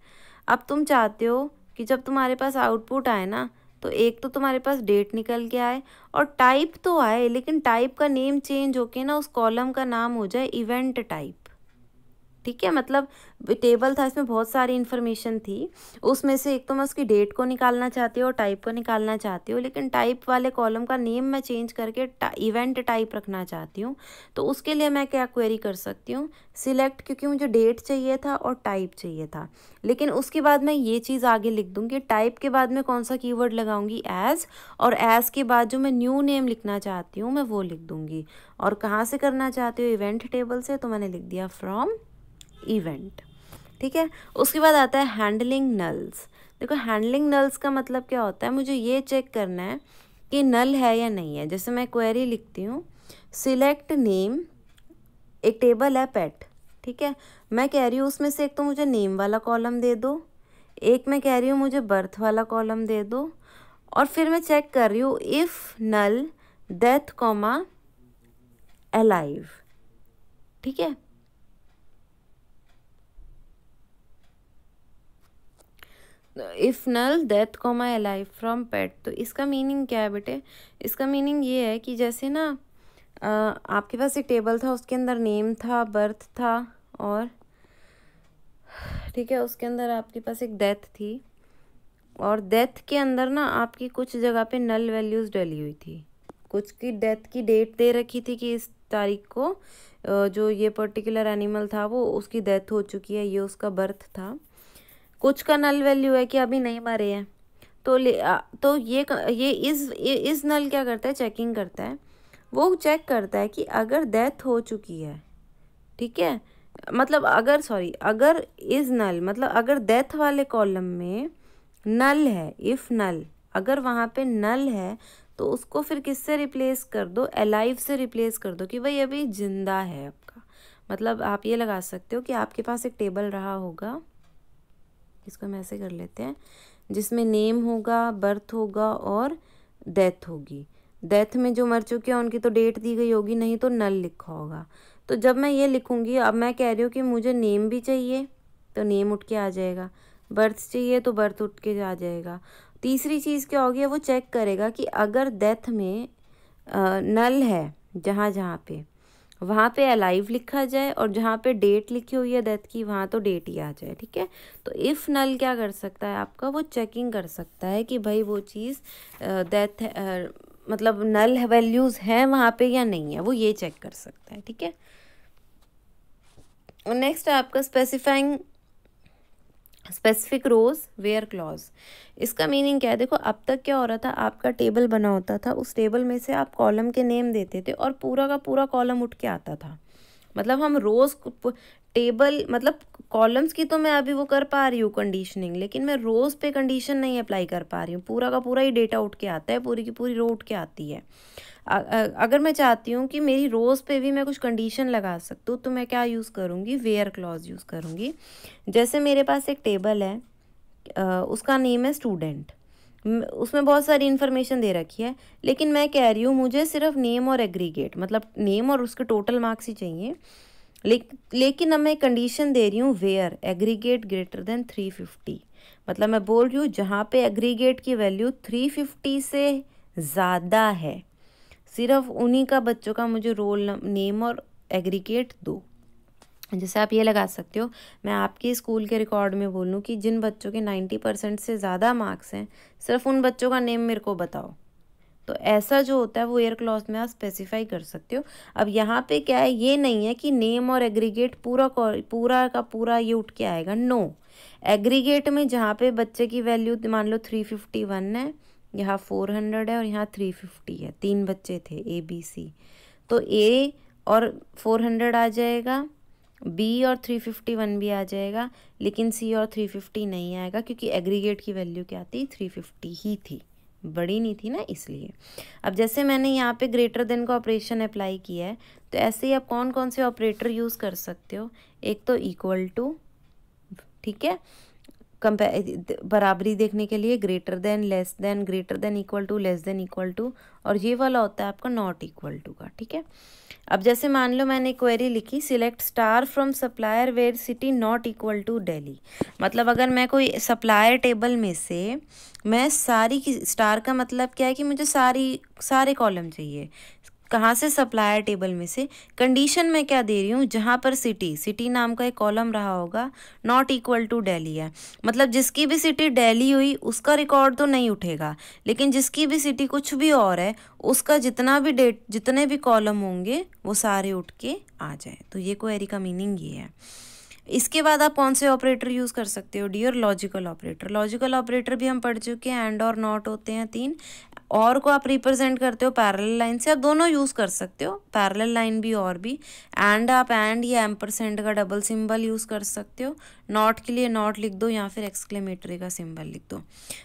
अब तुम चाहते हो कि जब तुम्हारे पास आउटपुट आए ना तो एक तो तुम्हारे पास डेट निकल के आए और टाइप तो आए लेकिन टाइप का नेम चेंज होके ना उस कॉलम का नाम हो जाए इवेंट टाइप ठीक है मतलब टेबल था इसमें बहुत सारी इन्फॉर्मेशन थी उसमें से एक तो मैं उसकी डेट को निकालना चाहती हूँ और टाइप को निकालना चाहती हूँ लेकिन टाइप वाले कॉलम का नेम मैं चेंज करके टा, इवेंट टाइप रखना चाहती हूँ तो उसके लिए मैं क्या क्वेरी कर सकती हूँ सिलेक्ट क्योंकि मुझे डेट चाहिए था और टाइप चाहिए था लेकिन उसके बाद मैं ये चीज़ आगे लिख दूँगी टाइप के बाद मैं कौन सा कीवर्ड लगाऊंगी एज़ और एज़ के बाद जो मैं न्यू नेम लिखना चाहती हूँ मैं वो लिख दूँगी और कहाँ से करना चाहती हूँ इवेंट टेबल से तो मैंने लिख दिया फ्रॉम इवेंट ठीक है उसके बाद आता है हैंडलिंग नल्स देखो हैंडलिंग नल्स का मतलब क्या होता है मुझे ये चेक करना है कि नल है या नहीं है जैसे मैं क्वेरी लिखती हूँ सिलेक्ट नेम एक टेबल है पेट ठीक है मैं कह रही हूँ उसमें से एक तो मुझे नेम वाला कॉलम दे दो एक मैं कह रही हूँ मुझे बर्थ वाला कॉलम दे दो और फिर मैं चेक कर रही हूँ if null death comma alive ठीक है if null death comma alive from pet तो इसका मीनिंग क्या है बेटे इसका मीनिंग ये है कि जैसे ना आपके पास एक टेबल था उसके अंदर नेम था बर्थ था और ठीक है उसके अंदर आपके पास एक डेथ थी और डेथ के अंदर ना आपकी कुछ जगह पे नल वैल्यूज़ डली हुई थी कुछ की डेथ की डेट दे रखी थी कि इस तारीख को जो ये पर्टिकुलर एनिमल था वो उसकी डेथ हो चुकी है ये उसका बर्थ था कुछ का नल वैल्यू है कि अभी नहीं मरे हैं तो ले तो ये ये इस ये, इस नल क्या करता है चेकिंग करता है वो चेक करता है कि अगर डेथ हो चुकी है ठीक है मतलब अगर सॉरी अगर इस नल मतलब अगर डेथ वाले कॉलम में नल है इफ़ नल अगर वहाँ पे नल है तो उसको फिर किससे रिप्लेस कर दो एलाइव से रिप्लेस कर दो कि भाई अभी ज़िंदा है आपका मतलब आप ये लगा सकते हो कि आपके पास एक टेबल रहा होगा इसको हम ऐसे कर लेते हैं जिसमें नेम होगा बर्थ होगा और डेथ होगी डेथ में जो मर चुके हैं उनकी तो डेट दी गई होगी नहीं तो नल लिखा होगा तो जब मैं ये लिखूँगी अब मैं कह रही हूँ कि मुझे नेम भी चाहिए तो नेम उठ के आ जाएगा बर्थ चाहिए तो बर्थ उठ के आ जाएगा तीसरी चीज़ क्या होगी वो चेक करेगा कि अगर डेथ में आ, नल है जहाँ जहाँ पे वहाँ पे अलाइव लिखा जाए और जहाँ पे डेट लिखी हुई है डेथ की वहाँ तो डेट ही आ जाए ठीक है तो इफ़ नल क्या कर सकता है आपका वो चेकिंग कर सकता है कि भाई वो चीज़ डेथ मतलब नल वैल्यूज़ हैं वहाँ पे या नहीं है वो ये चेक कर सकता है ठीक है और नेक्स्ट आपका specifying specific rows where clause इसका मीनिंग क्या है देखो अब तक क्या हो रहा था आपका टेबल बना होता था उस टेबल में से आप कॉलम के नेम देते थे और पूरा का पूरा कॉलम उठ के आता था मतलब हम रोज़ टेबल मतलब कॉलम्स की तो मैं अभी वो कर पा रही हूँ कंडीशनिंग लेकिन मैं रोज़ पे कंडीशन नहीं अप्लाई कर पा रही हूँ पूरा का पूरा ही डेटा उठ के आता है पूरी की पूरी रो उठ के आती है अगर मैं चाहती हूँ कि मेरी रोज़ पे भी मैं कुछ कंडीशन लगा सकती हूँ तो मैं क्या यूज़ करूँगी वेयर क्लॉज यूज़ करूँगी जैसे मेरे पास एक टेबल है उसका नेम है स्टूडेंट उसमें बहुत सारी इन्फॉर्मेशन दे रखी है लेकिन मैं कह रही हूँ मुझे सिर्फ नेम और एग्रीगेट मतलब नेम और उसके टोटल मार्क्स ही चाहिए ले, लेकिन अब मैं कंडीशन दे रही हूँ where aggregate greater than three fifty मतलब मैं बोल रही हूँ जहाँ पे एग्रीगेट की वैल्यू थ्री फिफ्टी से ज़्यादा है सिर्फ उन्हीं का बच्चों का मुझे रोल नेम और एग्रीगेट दो जैसे आप ये लगा सकते हो मैं आपके स्कूल के रिकॉर्ड में बोलूँ कि जिन बच्चों के नाइन्टी परसेंट से ज़्यादा मार्क्स हैं सिर्फ उन बच्चों का नेम मेरे को बताओ तो ऐसा जो होता है वो एयर क्लॉज में आप स्पेसिफाई कर सकते हो अब यहाँ पे क्या है ये नहीं है कि नेम और एग्रीगेट पूरा पूरा का पूरा ये उठ के आएगा नो एग्रीगेट में जहाँ पे बच्चे की वैल्यू मान लो थ्री फिफ्टी वन है यहाँ फोर हंड्रेड है और यहाँ थ्री फिफ्टी है तीन बच्चे थे ए बी सी तो ए और फोर हंड्रेड आ जाएगा बी और थ्री फिफ्टी वन भी आ जाएगा लेकिन सी और थ्री फिफ्टी नहीं आएगा क्योंकि एग्रीगेट की वैल्यू क्या थी थ्री फिफ्टी ही थी बड़ी नहीं थी ना इसलिए अब जैसे मैंने यहाँ पे ग्रेटर देन का ऑपरेशन अप्लाई किया है तो ऐसे ही आप कौन कौन से ऑपरेटर यूज़ कर सकते हो एक तो इक्वल टू ठीक है कंपे बराबरी देखने के लिए greater than less than greater than equal to less than equal to और ये वाला होता है आपका नॉट इक्वल टू का ठीक है अब जैसे मान लो मैंने क्वेरी लिखी select star from supplier where city not equal to Delhi मतलब अगर मैं कोई सप्लायर टेबल में से मैं सारी की स्टार का मतलब क्या है कि मुझे सारी सारे कॉलम चाहिए कहाँ से सप्लायर टेबल में से कंडीशन में क्या दे रही हूँ जहाँ पर सिटी सिटी नाम का एक कॉलम रहा होगा नॉट इक्वल टू डेली है मतलब जिसकी भी सिटी डेली हुई उसका रिकॉर्ड तो नहीं उठेगा लेकिन जिसकी भी सिटी कुछ भी और है उसका जितना भी डेट जितने भी कॉलम होंगे वो सारे उठ के आ जाए तो ये क्वेरी का मीनिंग ये है इसके बाद आप कौन से ऑपरेटर यूज़ कर सकते हो dear logical operator logical operator भी हम पढ़ चुके हैं एंड और नॉट होते हैं तीन और को आप रिप्रेजेंट करते हो पैरेलल लाइन से आप दोनों यूज़ कर सकते हो पैरेलल लाइन भी और भी एंड आप एंड या एम परसेंट का डबल सिंबल यूज़ कर सकते हो नॉट के लिए नॉट लिख दो या फिर एक्सक्लेमेटरी का सिंबल लिख दो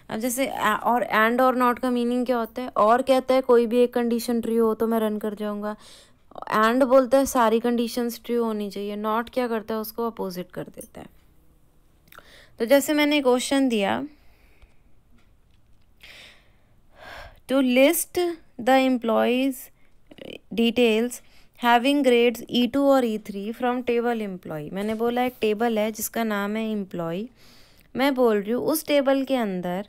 अब जैसे और एंड और नॉट का मीनिंग क्या होता है और कहता है कोई भी एक कंडीशन ट्री हो तो मैं रन कर जाऊँगा एंड बोलता है सारी कंडीशंस ट्री होनी चाहिए नॉट क्या करता है उसको अपोजिट कर देता है तो जैसे मैंने क्वेश्चन दिया to list the employees details having grades E2 और E3 from table employee मैंने बोला एक टेबल है जिसका नाम है एम्प्लॉय मैं बोल रही हूँ उस टेबल के अंदर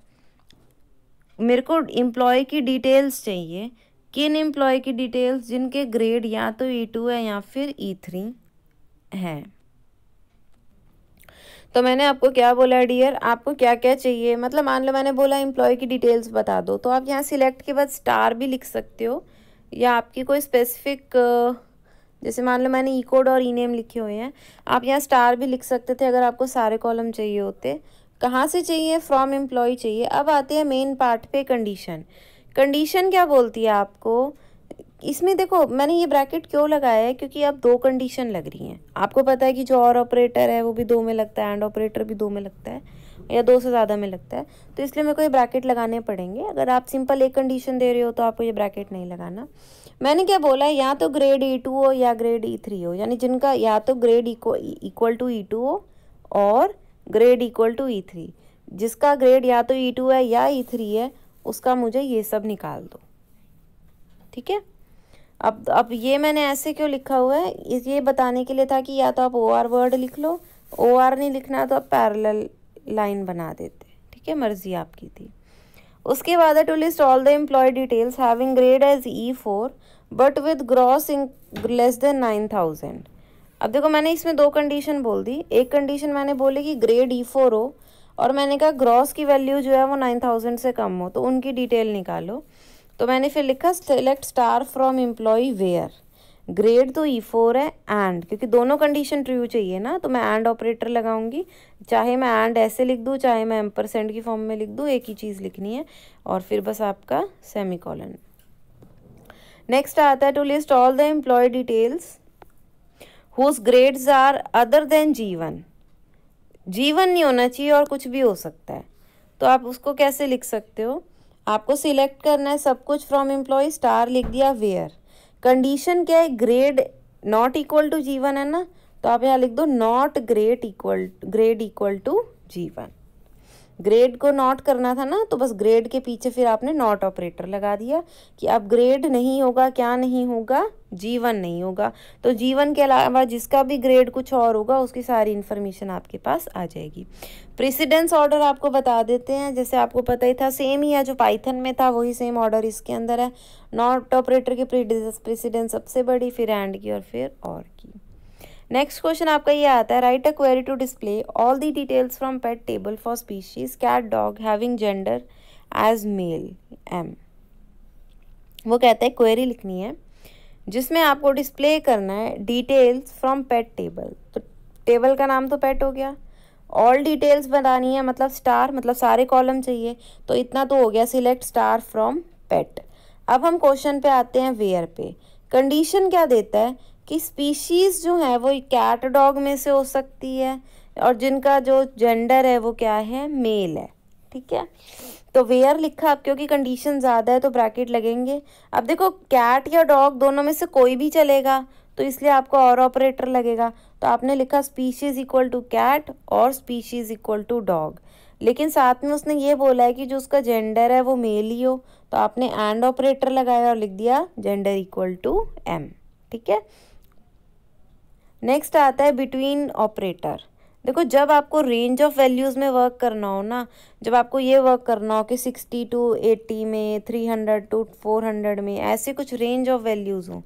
मेरे को एम्प्लॉय की डिटेल्स चाहिए किन एम्प्लॉय की डिटेल्स जिनके ग्रेड या तो ई e टू है या फिर ई e थ्री है तो मैंने आपको क्या बोला डियर आपको क्या क्या चाहिए मतलब मान लो मैंने बोला एम्प्लॉय की डिटेल्स बता दो तो आप यहाँ सिलेक्ट के बाद स्टार भी लिख सकते हो या आपकी कोई स्पेसिफिक जैसे मान लो मैंने ई कोड और ई नेम लिखे हुए हैं आप यहाँ स्टार भी लिख सकते थे अगर आपको सारे कॉलम चाहिए होते कहाँ से चाहिए फ्रॉम एम्प्लॉय चाहिए अब आते हैं मेन पार्ट पे कंडीशन कंडीशन क्या बोलती है आपको इसमें देखो मैंने ये ब्रैकेट क्यों लगाया है क्योंकि अब दो कंडीशन लग रही हैं आपको पता है कि जो और ऑपरेटर है वो भी दो में लगता है एंड ऑपरेटर भी दो में लगता है या दो से ज़्यादा में लगता है तो इसलिए मेरे को ये ब्रैकेट लगाने पड़ेंगे अगर आप सिंपल एक कंडीशन दे रहे हो तो आपको ये ब्रैकेट नहीं लगाना मैंने क्या बोला है या तो ग्रेड ई टू हो या ग्रेड ई थ्री हो यानी जिनका या तो grade equal to E two हो और grade equal to E three जिसका ग्रेड या तो ई e टू है या ई e थ्री है उसका मुझे ये सब निकाल दो ठीक है अब अब ये मैंने ऐसे क्यों लिखा हुआ है ये बताने के लिए था कि या तो आप ओ आर वर्ड लिख लो ओ आर नहीं लिखना तो आप पैरल लाइन बना देते ठीक है मर्जी आपकी थी उसके बाद है to list all the employee details having grade as E four but with gross in less than nine thousand अब देखो मैंने इसमें दो कंडीशन बोल दी एक कंडीशन मैंने बोली कि ग्रेड ई फोर हो और मैंने कहा ग्रॉस की वैल्यू जो है वो नाइन थाउजेंड से कम हो तो उनकी डिटेल निकालो तो मैंने फिर लिखा select star from employee where grade तो ई e फोर है एंड क्योंकि दोनों कंडीशन ट्रू चाहिए ना तो मैं एंड ऑपरेटर लगाऊंगी चाहे मैं एंड ऐसे लिख दूँ चाहे मैं एम परसेंट की फॉर्म में लिख दूँ एक ही चीज़ लिखनी है और फिर बस आपका सेमी कॉलन नेक्स्ट आता है to list all the employee details whose grades are other than given given नहीं होना चाहिए और कुछ भी हो सकता है तो आप उसको कैसे लिख सकते हो आपको सिलेक्ट करना है सब कुछ फ्रॉम एम्प्लॉय स्टार लिख दिया वेयर कंडीशन क्या है ग्रेड नॉट इक्वल टू जीवन है ना तो आप यहाँ लिख दो not grade equal grade equal to given grade को नॉट करना था ना तो बस ग्रेड के पीछे फिर आपने नॉट ऑपरेटर लगा दिया कि अब ग्रेड नहीं होगा क्या नहीं होगा जीवन नहीं होगा तो जीवन के अलावा जिसका भी ग्रेड कुछ और होगा उसकी सारी इन्फॉर्मेशन आपके पास आ जाएगी प्रेसिडेंस ऑर्डर आपको बता देते हैं जैसे आपको पता ही था सेम ही है जो पाइथन में था वही सेम ऑर्डर इसके अंदर है नॉट ऑपरेटर की प्रेसिडेंस सबसे बड़ी फिर एंड की और फिर और की नेक्स्ट क्वेश्चन आपका ये आता है write a query to display all the details from pet table for species cat dog having gender as male M वो कहता है क्वेरी लिखनी है जिसमें आपको डिस्प्ले करना है डिटेल्स फ्रॉम पेट टेबल तो टेबल का नाम तो पेट हो गया ऑल डिटेल्स बनानी है मतलब स्टार मतलब सारे कॉलम चाहिए तो इतना तो हो गया सिलेक्ट स्टार फ्रॉम पेट अब हम क्वेश्चन पे आते हैं वेयर पे कंडीशन क्या देता है कि स्पीशीज़ जो है वो कैट डॉग में से हो सकती है और जिनका जो जेंडर है वो क्या है मेल है ठीक है तो वेयर लिखा अब क्योंकि कंडीशन ज़्यादा है तो ब्रैकेट लगेंगे अब देखो कैट या डॉग दोनों में से कोई भी चलेगा तो इसलिए आपको और ऑपरेटर लगेगा तो आपने लिखा स्पीशीज़ इक्वल टू कैट और स्पीशीज़ इक्वल टू डॉग लेकिन साथ में उसने ये बोला है कि जो उसका जेंडर है वो मेल ही हो तो आपने एंड ऑपरेटर लगाया और लिख दिया जेंडर इक्वल टू एम ठीक है नेक्स्ट आता है बिटवीन ऑपरेटर देखो जब आपको रेंज ऑफ वैल्यूज़ में वर्क करना हो ना जब आपको ये वर्क करना हो कि सिक्सटी टू एट्टी में three hundred to four hundred में ऐसे कुछ रेंज ऑफ वैल्यूज़ हों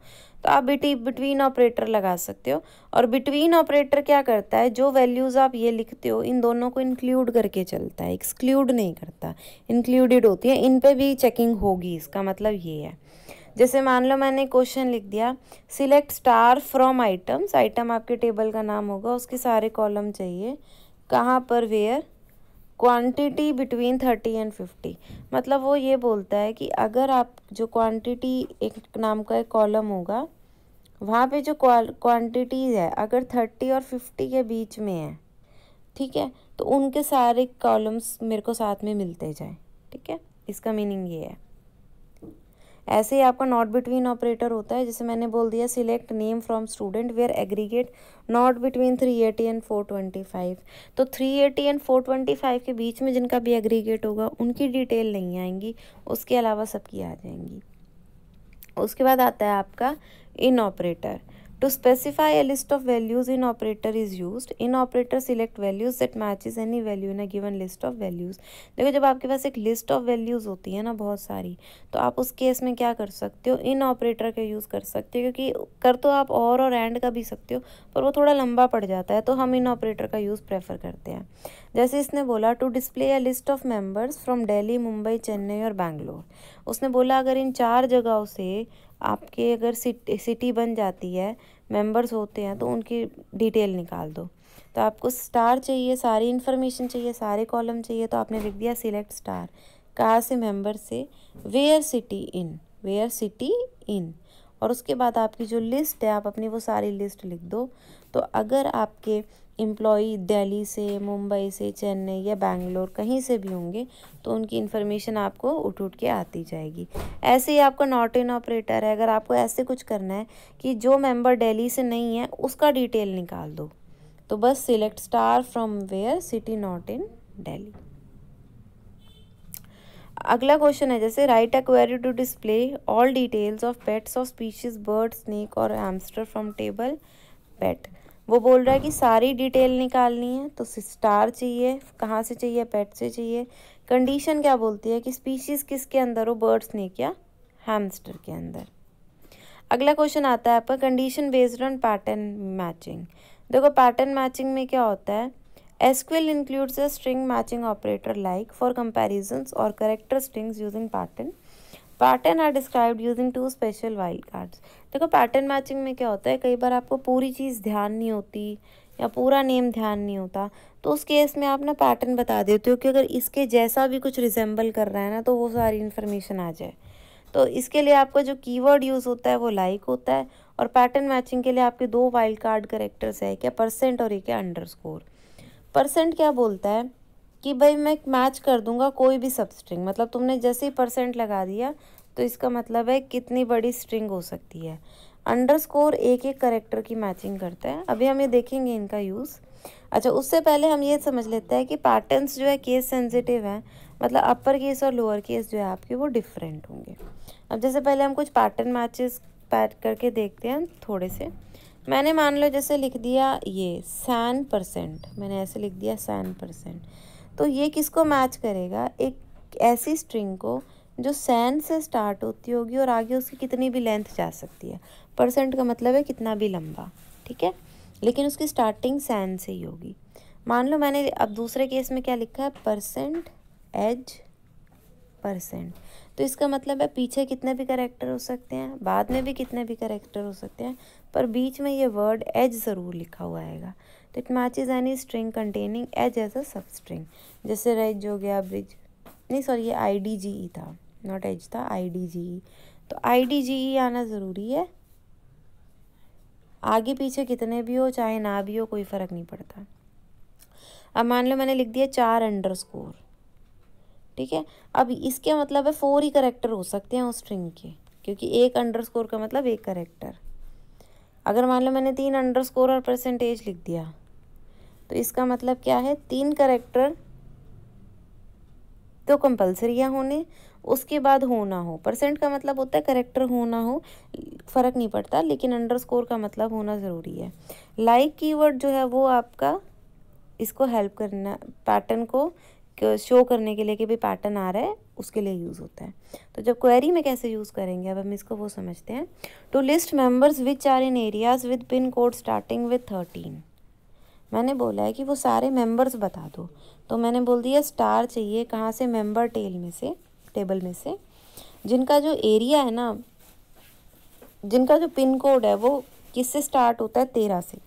तो आप बिटी बिटवीन ऑपरेटर लगा सकते हो और बिटवीन ऑपरेटर क्या करता है जो वैल्यूज़ आप ये लिखते हो इन दोनों को इंक्लूड करके चलता है एक्सक्लूड नहीं करता इंक्लूडेड होती है इन पे भी चेकिंग होगी इसका मतलब ये है जैसे मान लो मैंने क्वेश्चन लिख दिया select star from items item आपके टेबल का नाम होगा उसके सारे कॉलम चाहिए कहाँ पर where quantity between thirty and fifty मतलब वो ये बोलता है कि अगर आप जो क्वांटिटी एक नाम का एक कॉलम होगा वहाँ पे जो क्वांटिटीज़ है अगर थर्टी और फिफ्टी के बीच में है ठीक है तो उनके सारे कॉलम्स मेरे को साथ में मिलते जाएँ ठीक है इसका मीनिंग ये है ऐसे ही आपका नॉट बिटवीन ऑपरेटर होता है जैसे मैंने बोल दिया select name from student where aggregate not between three eighty and four twenty five तो three eighty and four twenty five के बीच में जिनका भी एग्रीगेट होगा उनकी डिटेल नहीं आएंगी उसके अलावा सबकी आ जाएंगी उसके बाद आता है आपका in operator To specify a list of values in operator is used. In operator select values that matches any value in a given list of values. देखो जब आपके पास एक list of values होती है ना बहुत सारी तो आप उस केस में क्या कर सकते हो इन ऑपरेटर का यूज़ कर सकते हो क्योंकि कर तो आप और और एंड का भी सकते हो पर वो थोड़ा लंबा पड़ जाता है तो हम इन ऑपरेटर का यूज़ प्रेफर करते हैं जैसे इसने बोला to display a list of members from Delhi, Mumbai Chennai और बैंगलोर उसने बोला अगर इन चार जगहों से आपके अगर सिटी बन जाती है मेंबर्स होते हैं तो उनकी डिटेल निकाल दो तो आपको स्टार चाहिए सारी इन्फॉर्मेशन चाहिए सारे कॉलम चाहिए तो आपने लिख दिया सिलेक्ट स्टार कहाँ से मेंबर से where city in where city in और उसके बाद आपकी जो लिस्ट है आप अपनी वो सारी लिस्ट लिख दो तो अगर आपके एम्प्लॉई दिल्ली से मुंबई से चेन्नई या बैंगलोर कहीं से भी होंगे तो उनकी इन्फॉर्मेशन आपको उठ उठ के आती जाएगी ऐसे ही आपका नॉट इन ऑपरेटर है अगर आपको ऐसे कुछ करना है कि जो मेंबर दिल्ली से नहीं है उसका डिटेल निकाल दो तो बस select star from where city not in Delhi अगला क्वेश्चन है जैसे write a query to display all details of pets of species bird snake और एम्स्टर फ्रॉम टेबल पेट वो बोल रहा है कि सारी डिटेल निकालनी है तो स्टार चाहिए कहाँ से चाहिए पेट से चाहिए कंडीशन क्या बोलती है कि स्पीशीज़ किसके अंदर हो बर्ड्स ने क्या हैमस्टर के अंदर अगला क्वेश्चन आता है आपका condition based on pattern matching देखो पैटर्न मैचिंग में क्या होता है SQL includes a string matching operator like for comparison और character strings using pattern pattern are described using two special wild cards देखो पैटर्न मैचिंग में क्या होता है कई बार आपको पूरी चीज़ ध्यान नहीं होती या पूरा नेम ध्यान नहीं होता तो उस केस में आप ना पैटर्न बता देते हो कि अगर इसके जैसा भी कुछ रिजेंबल कर रहा है ना तो वो सारी इन्फॉर्मेशन आ जाए तो इसके लिए आपका जो कीवर्ड यूज़ होता है वो लाइक होता है और पैटर्न मैचिंग के लिए आपके दो वाइल्ड कार्ड करेक्टर्स है क्या परसेंट और एक है अंडर परसेंट क्या बोलता है कि भाई मैं मैच कर दूंगा कोई भी सब स्ट्रिंग मतलब तुमने जैसे ही परसेंट लगा दिया तो इसका मतलब है कितनी बड़ी स्ट्रिंग हो सकती है अंडर स्कोर एक एक करेक्टर की मैचिंग करता है अभी हम ये देखेंगे इनका यूज़ अच्छा उससे पहले हम ये समझ लेते हैं कि पैटर्न्स जो है केस सेंसिटिव हैं मतलब अपर केस और लोअर केस जो है आपके वो डिफरेंट होंगे अब जैसे पहले हम कुछ पैटर्न मैचेस पैट करके देखते हैं थोड़े से मैंने मान लो जैसे लिख दिया ये सैन परसेंट मैंने ऐसे लिख दिया सैन परसेंट तो ये किसको मैच करेगा एक ऐसी स्ट्रिंग को जो सैन से स्टार्ट होती होगी और आगे उसकी कितनी भी लेंथ जा सकती है परसेंट का मतलब है कितना भी लंबा ठीक है लेकिन उसकी स्टार्टिंग सैन से ही होगी मान लो मैंने अब दूसरे केस में क्या लिखा है परसेंट एज परसेंट तो इसका मतलब है पीछे कितने भी करेक्टर हो सकते हैं बाद में भी कितने भी करेक्टर हो सकते हैं पर बीच में ये वर्ड एज ज़रूर लिखा हुआ आएगा is any string containing as as a substring जैसे रेज हो गया ब्रिज नहीं सॉरी ये आई डी जी ई था नॉट एज था आई डी जी ई तो आई डी जी ई आना ज़रूरी है आगे पीछे कितने भी हो चाहे ना भी हो कोई फ़र्क नहीं पड़ता अब मान लो मैंने लिख दिया चार अंडर स्कोर ठीक है अब इसके मतलब है फोर ही करेक्टर हो सकते हैं उस स्ट्रिंग के क्योंकि एक अंडर स्कोर का मतलब एक करेक्टर अगर मान लो मैंने तीन अंडर स्कोर और परसेंटेज लिख दिया तो इसका मतलब क्या है तीन करेक्टर तो कंपल्सरी या होने उसके बाद हो ना हो परसेंट का मतलब होता है करेक्टर हो ना हो फ़र्क नहीं पड़ता लेकिन अंडरस्कोर का मतलब होना ज़रूरी है लाइक कीवर्ड जो है वो आपका इसको हेल्प करना पैटर्न को शो करने के लिए कि भाई पैटर्न आ रहा है उसके लिए यूज़ होता है तो जब क्वेरी में कैसे यूज़ करेंगे अब हम इसको वो समझते हैं to list members which are in areas with pin code starting with thirteen मैंने बोला है कि वो सारे मेंबर्स बता दो तो मैंने बोल दिया स्टार चाहिए कहाँ से मेंबर टेल में से टेबल में से जिनका जो एरिया है ना जिनका जो पिन कोड है वो किस से स्टार्ट होता है तेरह से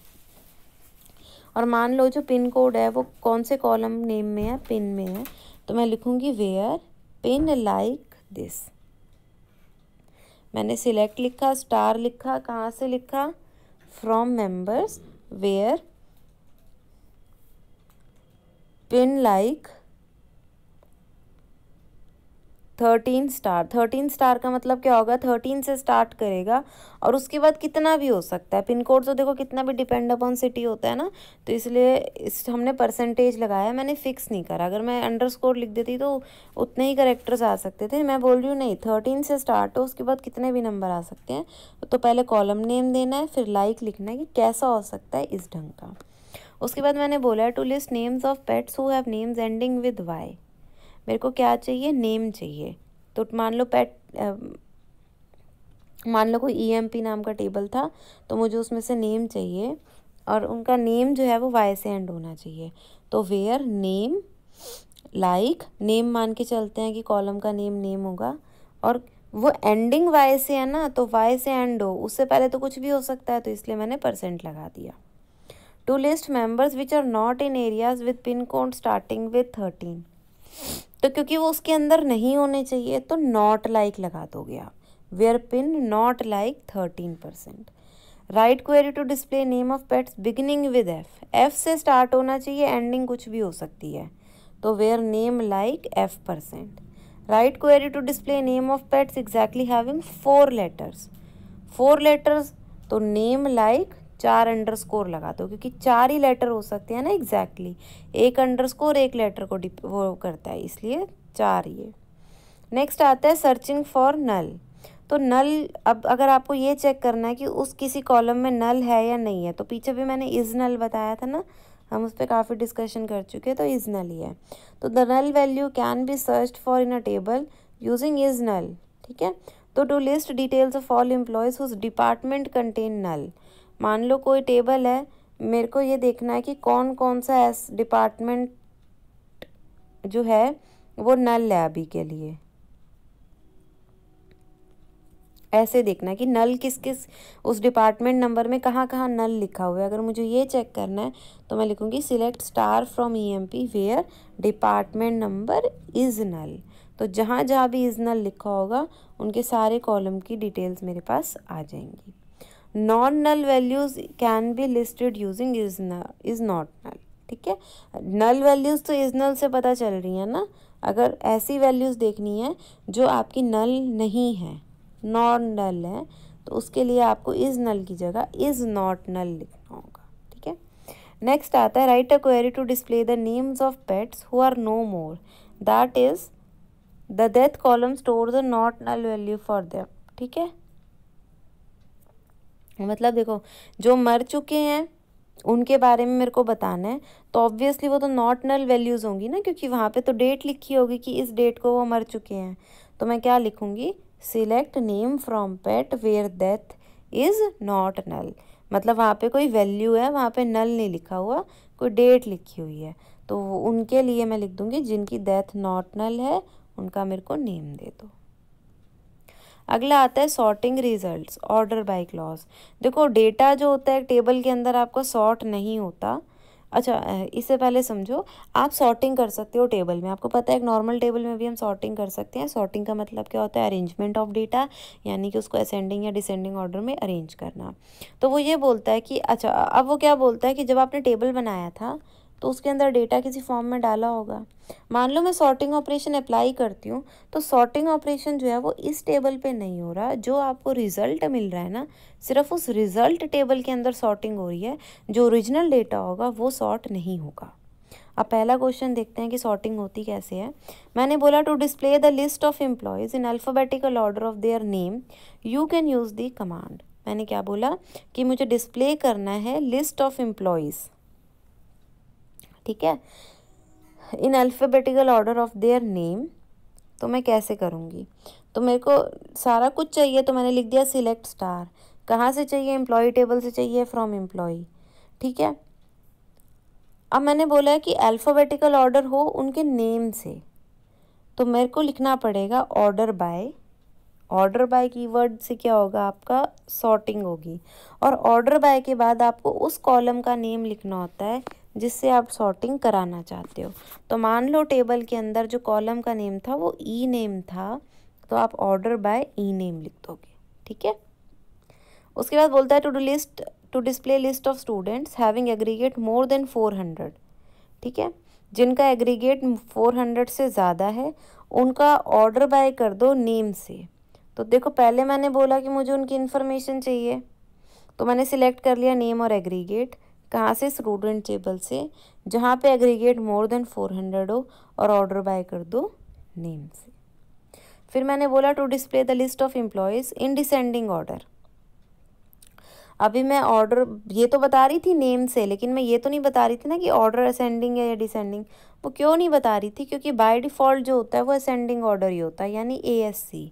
और मान लो जो पिन कोड है वो कौन से कॉलम नेम में है पिन में है तो मैं लिखूँगी वेयर पिन लाइक दिस मैंने सिलेक्ट लिखा स्टार लिखा कहाँ से लिखा from members where pin like thirteen star thirteen star का मतलब क्या होगा थर्टीन से स्टार्ट करेगा और उसके बाद कितना भी हो सकता है पिन कोड तो देखो कितना भी डिपेंड अपॉन सिटी होता है ना तो इसलिए इस हमने परसेंटेज लगाया मैंने फ़िक्स नहीं करा अगर मैं अंडर स्कोर लिख देती तो उतने ही करेक्टर्स आ सकते थे मैं बोल रही हूँ नहीं थर्टीन से स्टार्ट हो उसके बाद कितने भी नंबर आ सकते हैं तो पहले कॉलम नेम देना है फिर लाइक लिखना है कि कैसा हो सकता है इस ढंग का उसके बाद मैंने बोला to list names of pets who have names ending with Y मेरे को क्या चाहिए नेम चाहिए तो मान लो पेट मान लो कोई ई e नाम का टेबल था तो मुझे उसमें से नेम चाहिए और उनका नेम जो है वो वाई से एंड होना चाहिए तो वेयर नेम लाइक नेम मान के चलते हैं कि कॉलम का नेम नेम होगा और वो एंडिंग वाई से है ना तो वाई से एंड हो उससे पहले तो कुछ भी हो सकता है तो इसलिए मैंने परसेंट लगा दिया to list members which are not in areas with pin code starting with thirteen तो क्योंकि वो उसके अंदर नहीं होने चाहिए तो नॉट लाइक like लगा दोगे आप where pin not like thirteen percent write query to display name of pets beginning with F F से स्टार्ट होना चाहिए एंडिंग कुछ भी हो सकती है तो where name like F percent write query to display name of pets exactly having four letters four letters तो नेम लाइक चार अंडर स्कोर लगा दो क्योंकि चार ही लेटर हो सकते हैं ना एग्जैक्टली exactly. एक अंडर स्कोर एक लेटर को वो करता है इसलिए चार ये नेक्स्ट आता है सर्चिंग फॉर नल तो नल अब अगर आपको ये चेक करना है कि उस किसी कॉलम में नल है या नहीं है तो पीछे भी मैंने इज नल बताया था ना हम उस पर काफ़ी डिस्कशन कर चुके हैं तो इज नल ही है तो the null value can be search for in a table using is null ठीक है तो to list details of all employees whose department contain null मान लो कोई टेबल है मेरे को ये देखना है कि कौन कौन सा एस डिपार्टमेंट जो है वो नल है अभी के लिए ऐसे देखना कि नल किस किस उस डिपार्टमेंट नंबर में कहाँ कहाँ नल लिखा हुआ है अगर मुझे ये चेक करना है तो मैं लिखूँगी select star from E M P where department number is null तो जहाँ जहाँ भी इज़ नल लिखा होगा उनके सारे कॉलम की डिटेल्स मेरे पास आ जाएंगी non null values can be listed using is न इज नॉट नल ठीक है नल वैल्यूज तो इज नल से पता चल रही है ना अगर ऐसी वैल्यूज देखनी है जो आपकी नल नहीं है नॉन नल है तो उसके लिए आपको इज नल की जगह इज नॉट नल लिखना होगा ठीक है नेक्स्ट आता है write a query to display the names of pets who are no more that is the death column store the not null value for them ठीक है मतलब देखो जो मर चुके हैं उनके बारे में मेरे को बताना है तो ऑब्वियसली वो तो नॉट नल वैल्यूज़ होंगी ना क्योंकि वहाँ पे तो डेट लिखी होगी कि इस डेट को वो मर चुके हैं तो मैं क्या लिखूँगी select name from pet where death is not null मतलब वहाँ पे कोई वैल्यू है वहाँ पे नल नहीं लिखा हुआ कोई डेट लिखी हुई है तो उनके लिए मैं लिख दूँगी जिनकी डेथ नॉट नल है उनका मेरे को नेम दे दो अगला आता है sorting results order by clause देखो डेटा जो होता है टेबल के अंदर आपका सॉर्ट नहीं होता अच्छा इससे पहले समझो आप सॉर्टिंग कर सकते हो टेबल में आपको पता है एक नॉर्मल टेबल में भी हम सॉर्टिंग कर सकते हैं सॉर्टिंग का मतलब क्या होता है अरेंजमेंट ऑफ डेटा यानी कि उसको असेंडिंग या डिसेंडिंग ऑर्डर में अरेंज करना तो वो ये बोलता है कि अच्छा अब वो क्या बोलता है कि जब आपने टेबल बनाया था तो उसके अंदर डेटा किसी फॉर्म में डाला होगा मान लो मैं सॉर्टिंग ऑपरेशन अप्लाई करती हूँ तो सॉर्टिंग ऑपरेशन जो है वो इस टेबल पे नहीं हो रहा जो आपको रिजल्ट मिल रहा है ना सिर्फ उस रिजल्ट टेबल के अंदर सॉर्टिंग हो रही है जो ओरिजिनल डेटा होगा वो सॉर्ट नहीं होगा अब पहला क्वेश्चन देखते हैं कि सॉर्टिंग होती कैसे है मैंने बोला to display the list of employees in alphabetical order of their name you can use the command मैंने क्या बोला कि मुझे डिस्प्ले करना है लिस्ट ऑफ एम्प्लॉयज़ ठीक है in alphabetical order of their name तो मैं कैसे करूँगी तो मेरे को सारा कुछ चाहिए तो मैंने लिख दिया सिलेक्ट स्टार कहाँ से चाहिए एम्प्लॉय टेबल से चाहिए फ्रॉम एम्प्लॉय ठीक है अब मैंने बोला है कि अल्फ़ाबेटिकल ऑर्डर हो उनके नेम से तो मेरे को लिखना पड़ेगा order by order by keyword से क्या होगा आपका सॉर्टिंग होगी और ऑर्डर बाय के बाद आपको उस कॉलम का नेम लिखना होता है जिससे आप सॉर्टिंग कराना चाहते हो तो मान लो टेबल के अंदर जो कॉलम का नेम था वो ई e नेम था तो आप ऑर्डर बाय ई नेम लिख दोगे ठीक है उसके बाद बोलता है to do list to display list of students having aggregate more than four hundred ठीक है जिनका एग्रीगेट फोर हंड्रेड से ज़्यादा है उनका ऑर्डर बाय कर दो नेम से तो देखो पहले मैंने बोला कि मुझे उनकी इन्फॉर्मेशन चाहिए तो मैंने सिलेक्ट कर लिया नेम और एग्रीगेट कहाँ से स्टूडेंट टेबल से जहाँ पे aggregate more than four hundred हो और ऑर्डर बाय कर दो नेम से फिर मैंने बोला to display the list of employees in descending order अभी मैं ऑर्डर ये तो बता रही थी नेम से लेकिन मैं ये तो नहीं बता रही थी ना कि ऑर्डर असेंडिंग है या डिसेंडिंग वो क्यों नहीं बता रही थी क्योंकि बाय डिफ़ॉल्ट जो होता है वो असेंडिंग ऑर्डर ही होता है यानी ए एस सी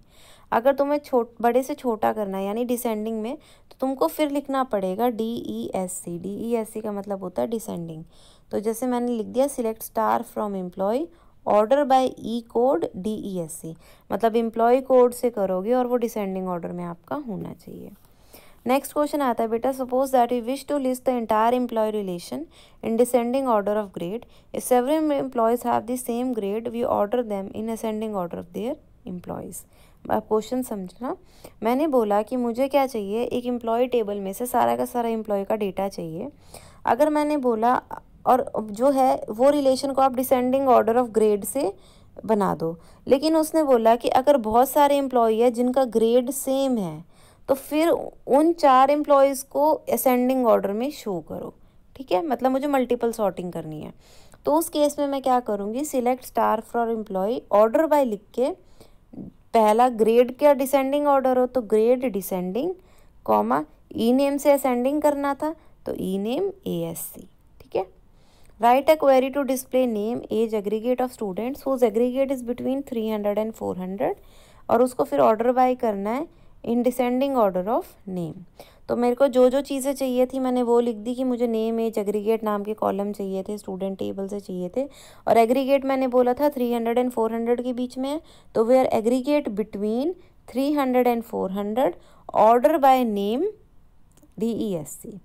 अगर तुम्हें छोट बड़े से छोटा करना है यानी डिसेंडिंग में तो तुमको फिर लिखना पड़ेगा D E S C D E S C का मतलब होता है डिसेंडिंग तो जैसे मैंने लिख दिया select star from employee order by E code D E S C मतलब एम्प्लॉय कोड से करोगे और वो डिसेंडिंग ऑर्डर में आपका होना चाहिए नेक्स्ट क्वेश्चन आता है बेटा suppose that you wish to list the entire employee relation in descending order of grade if several employees have the same grade we order them in ascending order of their employees आप question समझना मैंने बोला कि मुझे क्या चाहिए एक employ table में से सारा का सारा एम्प्लॉय का डेटा चाहिए अगर मैंने बोला और जो है वो रिलेशन को आप डिसेंडिंग ऑर्डर ऑफ ग्रेड से बना दो लेकिन उसने बोला कि अगर बहुत सारे एम्प्लॉय है जिनका ग्रेड सेम है तो फिर उन चार एम्प्लॉयज़ को असेंडिंग ऑर्डर में शो करो ठीक है मतलब मुझे मल्टीपल सॉर्टिंग करनी है तो उस केस में मैं क्या करूँगी select star for employee order by लिख के पहला ग्रेड क्या डिसेंडिंग ऑर्डर हो तो grade descending comma E name से असेंडिंग करना था तो ई नेम ए एस सी ठीक है write a query to display name as aggregate of students whose aggregate is between three hundred and four hundred और उसको फिर ऑर्डर बाय करना है in descending order of name तो मेरे को जो जो चीज़ें चाहिए थी मैंने वो लिख दी कि मुझे नेम एज एग्रीगेट नाम के कॉलम चाहिए थे स्टूडेंट टेबल से चाहिए थे और एग्रीगेट मैंने बोला था three hundred and four hundred के बीच में तो where aggregate between three hundred and four hundred order by name D E S C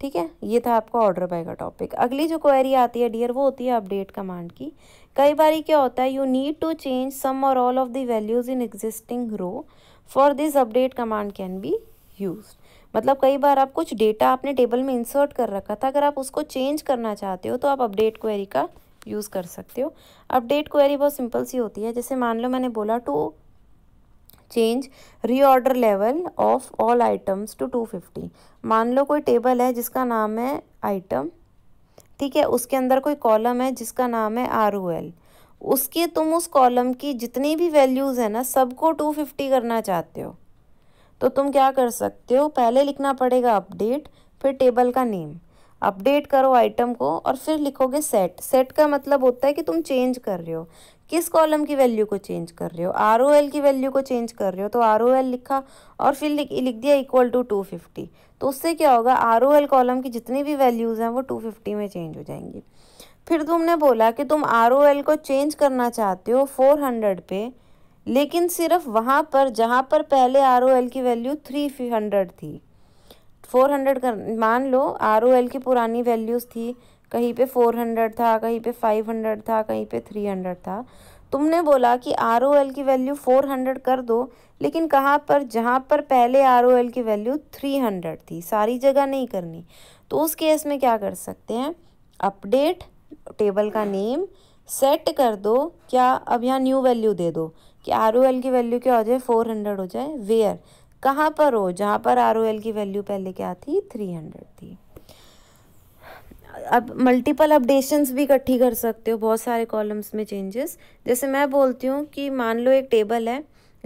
ठीक है ये था आपका ऑर्डर बाय का टॉपिक अगली जो क्वेरी आती है डियर वो होती है अपडेट कमांड की कई बार क्या होता है you need to change some or all of the values in existing row for this update command can be use मतलब कई बार आप कुछ डेटा आपने टेबल में इंसर्ट कर रखा था अगर आप उसको चेंज करना चाहते हो तो आप अपडेट क्वेरी का यूज़ कर सकते हो अपडेट क्वेरी बहुत सिंपल सी होती है जैसे मान लो मैंने बोला to change reorder level of all items to two fifty मान लो कोई टेबल है जिसका नाम है आइटम ठीक है उसके अंदर कोई कॉलम है जिसका नाम है आर ओ एल उसके तुम उस कॉलम की जितनी भी वैल्यूज़ है ना सबको टू फिफ्टी करना चाहते हो तो तुम क्या कर सकते हो पहले लिखना पड़ेगा अपडेट फिर टेबल का नेम अपडेट करो आइटम को और फिर लिखोगे सेट सेट का मतलब होता है कि तुम चेंज कर रहे हो किस कॉलम की वैल्यू को चेंज कर रहे हो आर ओ एल की वैल्यू को चेंज कर रहे हो तो आर ओ एल लिखा और फिर लिख लिख दिया इक्वल टू टू फिफ्टी तो उससे क्या होगा आर ओ एल कॉलम की जितनी भी वैल्यूज़ हैं वो टू फिफ्टी में चेंज हो जाएंगी फिर तुमने बोला कि तुम आर ओ एल को चेंज करना चाहते हो फोर हंड्रेड पे लेकिन सिर्फ वहाँ पर जहाँ पर पहले आर की वैल्यू थ्री हंड्रेड थी फोर हंड्रेड कर मान लो आर की पुरानी वैल्यूज़ थी कहीं पे फोर हंड्रेड था कहीं पे फाइव हंड्रेड था कहीं पे थ्री हंड्रेड था तुमने बोला कि आर की वैल्यू फोर हंड्रेड कर दो लेकिन कहाँ पर जहाँ पर पहले आर की वैल्यू थ्री हंड्रेड थी सारी जगह नहीं करनी तो उस केस में क्या कर सकते हैं अपडेट टेबल का नेम सेट कर दो क्या अब यहाँ न्यू वैल्यू दे दो कि आर ओ एल की वैल्यू क्या हो जाए फोर हंड्रेड हो जाए वेयर कहाँ पर हो जहाँ पर आर ओ एल की वैल्यू पहले क्या थी थ्री हंड्रेड थी अब मल्टीपल अपडेशंस भी इकट्ठी कर सकते हो बहुत सारे कॉलम्स में चेंजेस जैसे मैं बोलती हूँ कि मान लो एक टेबल है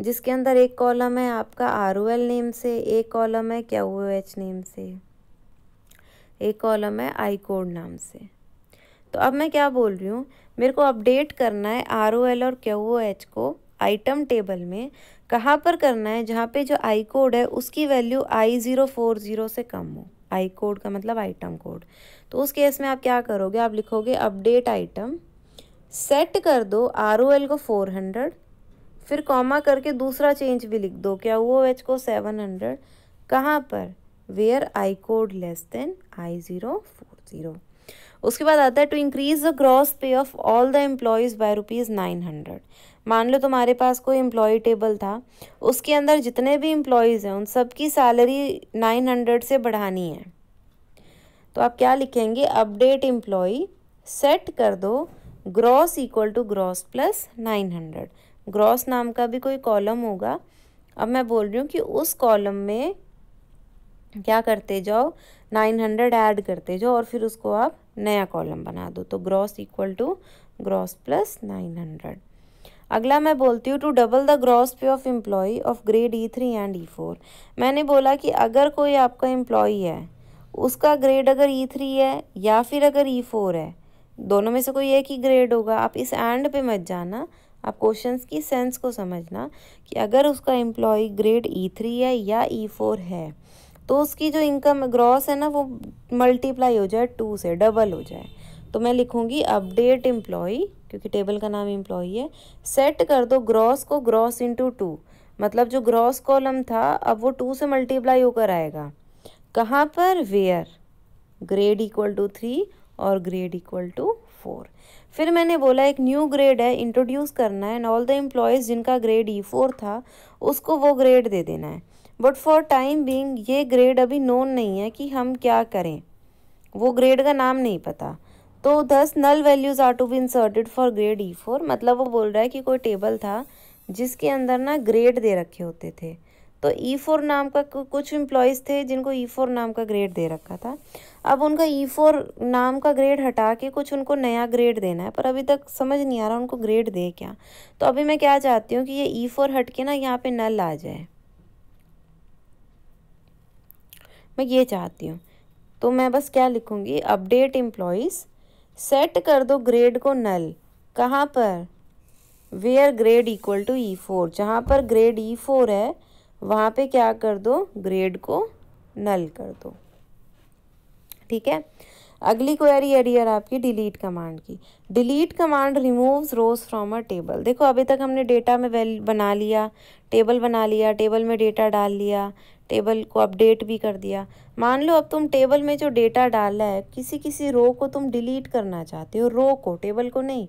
जिसके अंदर एक कॉलम है आपका आर ओ एल नेम से एक कॉलम है क्या ओ एच नेम से एक कॉलम है आई कोड नाम से तो अब मैं क्या बोल रही हूँ मेरे को अपडेट करना है आर ओ एल और क्यू ओ एच को आइटम टेबल में कहाँ पर करना है जहाँ पे जो आई कोड है उसकी value I zero four zero से कम हो आई कोड का मतलब आइटम कोड तो उस केस में आप क्या करोगे आप लिखोगे अपडेट आइटम सेट कर दो आर ओ एल को फोर हंड्रेड फिर कॉमा करके दूसरा चेंज भी लिख दो क्या ओ एच को सेवन हंड्रेड कहाँ पर where I code less than I zero four zero उसके बाद आता है to increase the gross pay of all the employees by rupees nine hundred मान लो तुम्हारे पास कोई एम्प्लॉय टेबल था उसके अंदर जितने भी एम्प्लॉयज़ हैं उन सब की सैलरी नाइन हंड्रेड से बढ़ानी है तो आप क्या लिखेंगे अपडेट एम्प्लॉय सेट कर दो gross equal to gross plus nine hundred gross नाम का भी कोई कॉलम होगा अब मैं बोल रही हूँ कि उस कॉलम में क्या करते जाओ नाइन हंड्रेड ऐड करते जाओ और फिर उसको आप नया कॉलम बना दो तो gross equal to gross plus nine hundred अगला मैं बोलती हूँ to double the gross pay of employee of grade E three and E four मैंने बोला कि अगर कोई आपका एम्प्लॉई है उसका ग्रेड अगर ई e थ्री है या फिर अगर ई e फोर है दोनों में से कोई एक ही ग्रेड होगा आप इस एंड पे मत जाना आप क्वेश्चन की सेंस को समझना कि अगर उसका एम्प्लॉय ग्रेड ई थ्री है या ई e फोर है तो उसकी जो इनकम ग्रॉस है ना वो मल्टीप्लाई हो जाए टू से डबल हो जाए तो मैं लिखूँगी अपडेट एम्प्लॉय क्योंकि टेबल का नाम एम्प्लॉय है सेट कर दो ग्रॉस को ग्रॉस इंटू टू मतलब जो ग्रॉस कॉलम था अब वो टू से मल्टीप्लाई होकर आएगा कहाँ पर where grade equal to three और ग्रेड इक्वल टू फोर फिर मैंने बोला एक न्यू ग्रेड है इंट्रोड्यूस करना है एंड ऑल द एम्प्लॉयज़ जिनका ग्रेड ई फोर था उसको वो ग्रेड दे देना है बट फॉर टाइम बींग ये ग्रेड अभी नोन नहीं है कि हम क्या करें वो ग्रेड का नाम नहीं पता तो दस null values are to be inserted for grade E four मतलब वो बोल रहा है कि कोई टेबल था जिसके अंदर ना ग्रेड दे रखे होते थे तो ई e फोर नाम का कुछ एम्प्लॉयज़ थे जिनको ई e फोर नाम का ग्रेड दे रखा था अब उनका ई e फोर नाम का ग्रेड हटा के कुछ उनको नया ग्रेड देना है पर अभी तक समझ नहीं आ रहा उनको ग्रेड दे क्या तो अभी मैं क्या चाहती हूँ कि ये ई फोर हट के ना यहाँ पे नल आ जाए मैं ये चाहती हूँ तो मैं बस क्या लिखूँगी अपडेट एम्प्लॉयज़ सेट कर दो ग्रेड को नल कहाँ पर where grade equal to E four जहाँ पर ग्रेड ई फोर है वहाँ पे क्या कर दो ग्रेड को नल कर दो ठीक है अगली क्वेरी है डियर आपकी डिलीट कमांड की delete command removes rows from a table देखो अभी तक हमने डेटा में वेल बना लिया टेबल बना लिया टेबल में डेटा डाल लिया टेबल को अपडेट भी कर दिया मान लो अब तुम टेबल में जो डेटा डाला है किसी किसी रो को तुम डिलीट करना चाहते हो रो को टेबल को नहीं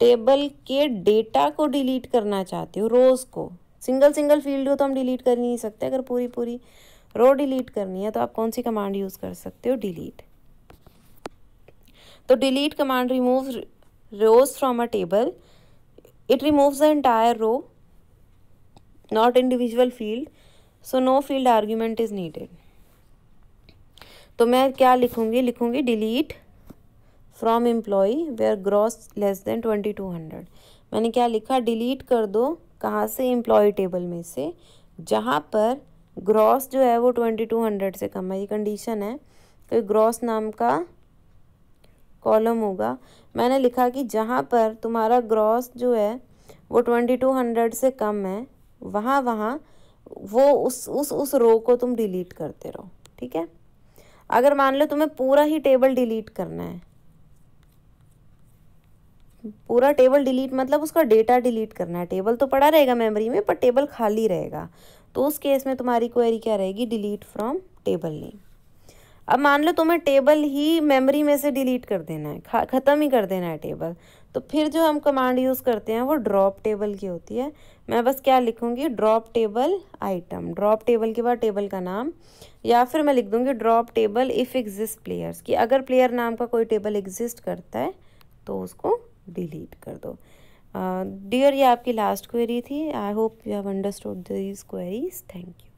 टेबल के डेटा को डिलीट करना चाहते हो रोज़ को सिंगल सिंगल फील्ड हो तो हम डिलीट कर नहीं सकते अगर पूरी पूरी रो डिलीट करनी है तो आप कौन सी कमांड यूज़ कर सकते हो डिलीट तो delete command remove rows from a table it removes the entire row not individual field so no field argument is needed तो मैं क्या लिखूंगी लिखूँगी delete from employee where gross less than twenty two hundred मैंने क्या लिखा delete कर दो कहाँ से एम्प्लॉय टेबल में से जहाँ पर ग्रॉस जो है वो ट्वेंटी टू हंड्रेड से कम है ये कंडीशन है तो ग्रॉस नाम का कॉलम होगा मैंने लिखा कि जहाँ पर तुम्हारा ग्रॉस जो है वो ट्वेंटी टू हंड्रेड से कम है वहाँ वहाँ वो उस उस उस रो को तुम डिलीट करते रहो ठीक है अगर मान लो तुम्हें पूरा ही टेबल डिलीट करना है पूरा टेबल डिलीट मतलब उसका डेटा डिलीट करना है टेबल तो पड़ा रहेगा मेमोरी में पर टेबल खाली रहेगा तो उस केस में तुम्हारी क्वेरी क्या रहेगी डिलीट फ्रॉम टेबल नेम अब मान लो तुम्हें टेबल ही मेमोरी में से डिलीट कर देना है ख़त्म ही कर देना है टेबल तो फिर जो हम कमांड यूज़ करते हैं वो ड्रॉप टेबल की होती है मैं बस क्या लिखूँगी drop table item drop table के बाद टेबल का नाम या फिर मैं लिख दूँगी drop table if exist players कि अगर प्लेयर नाम का कोई टेबल एग्जिस्ट करता है तो उसको डिलीट कर दो डियर uh, ये आपकी लास्ट क्वेरी थी I hope you have understood this queries thank you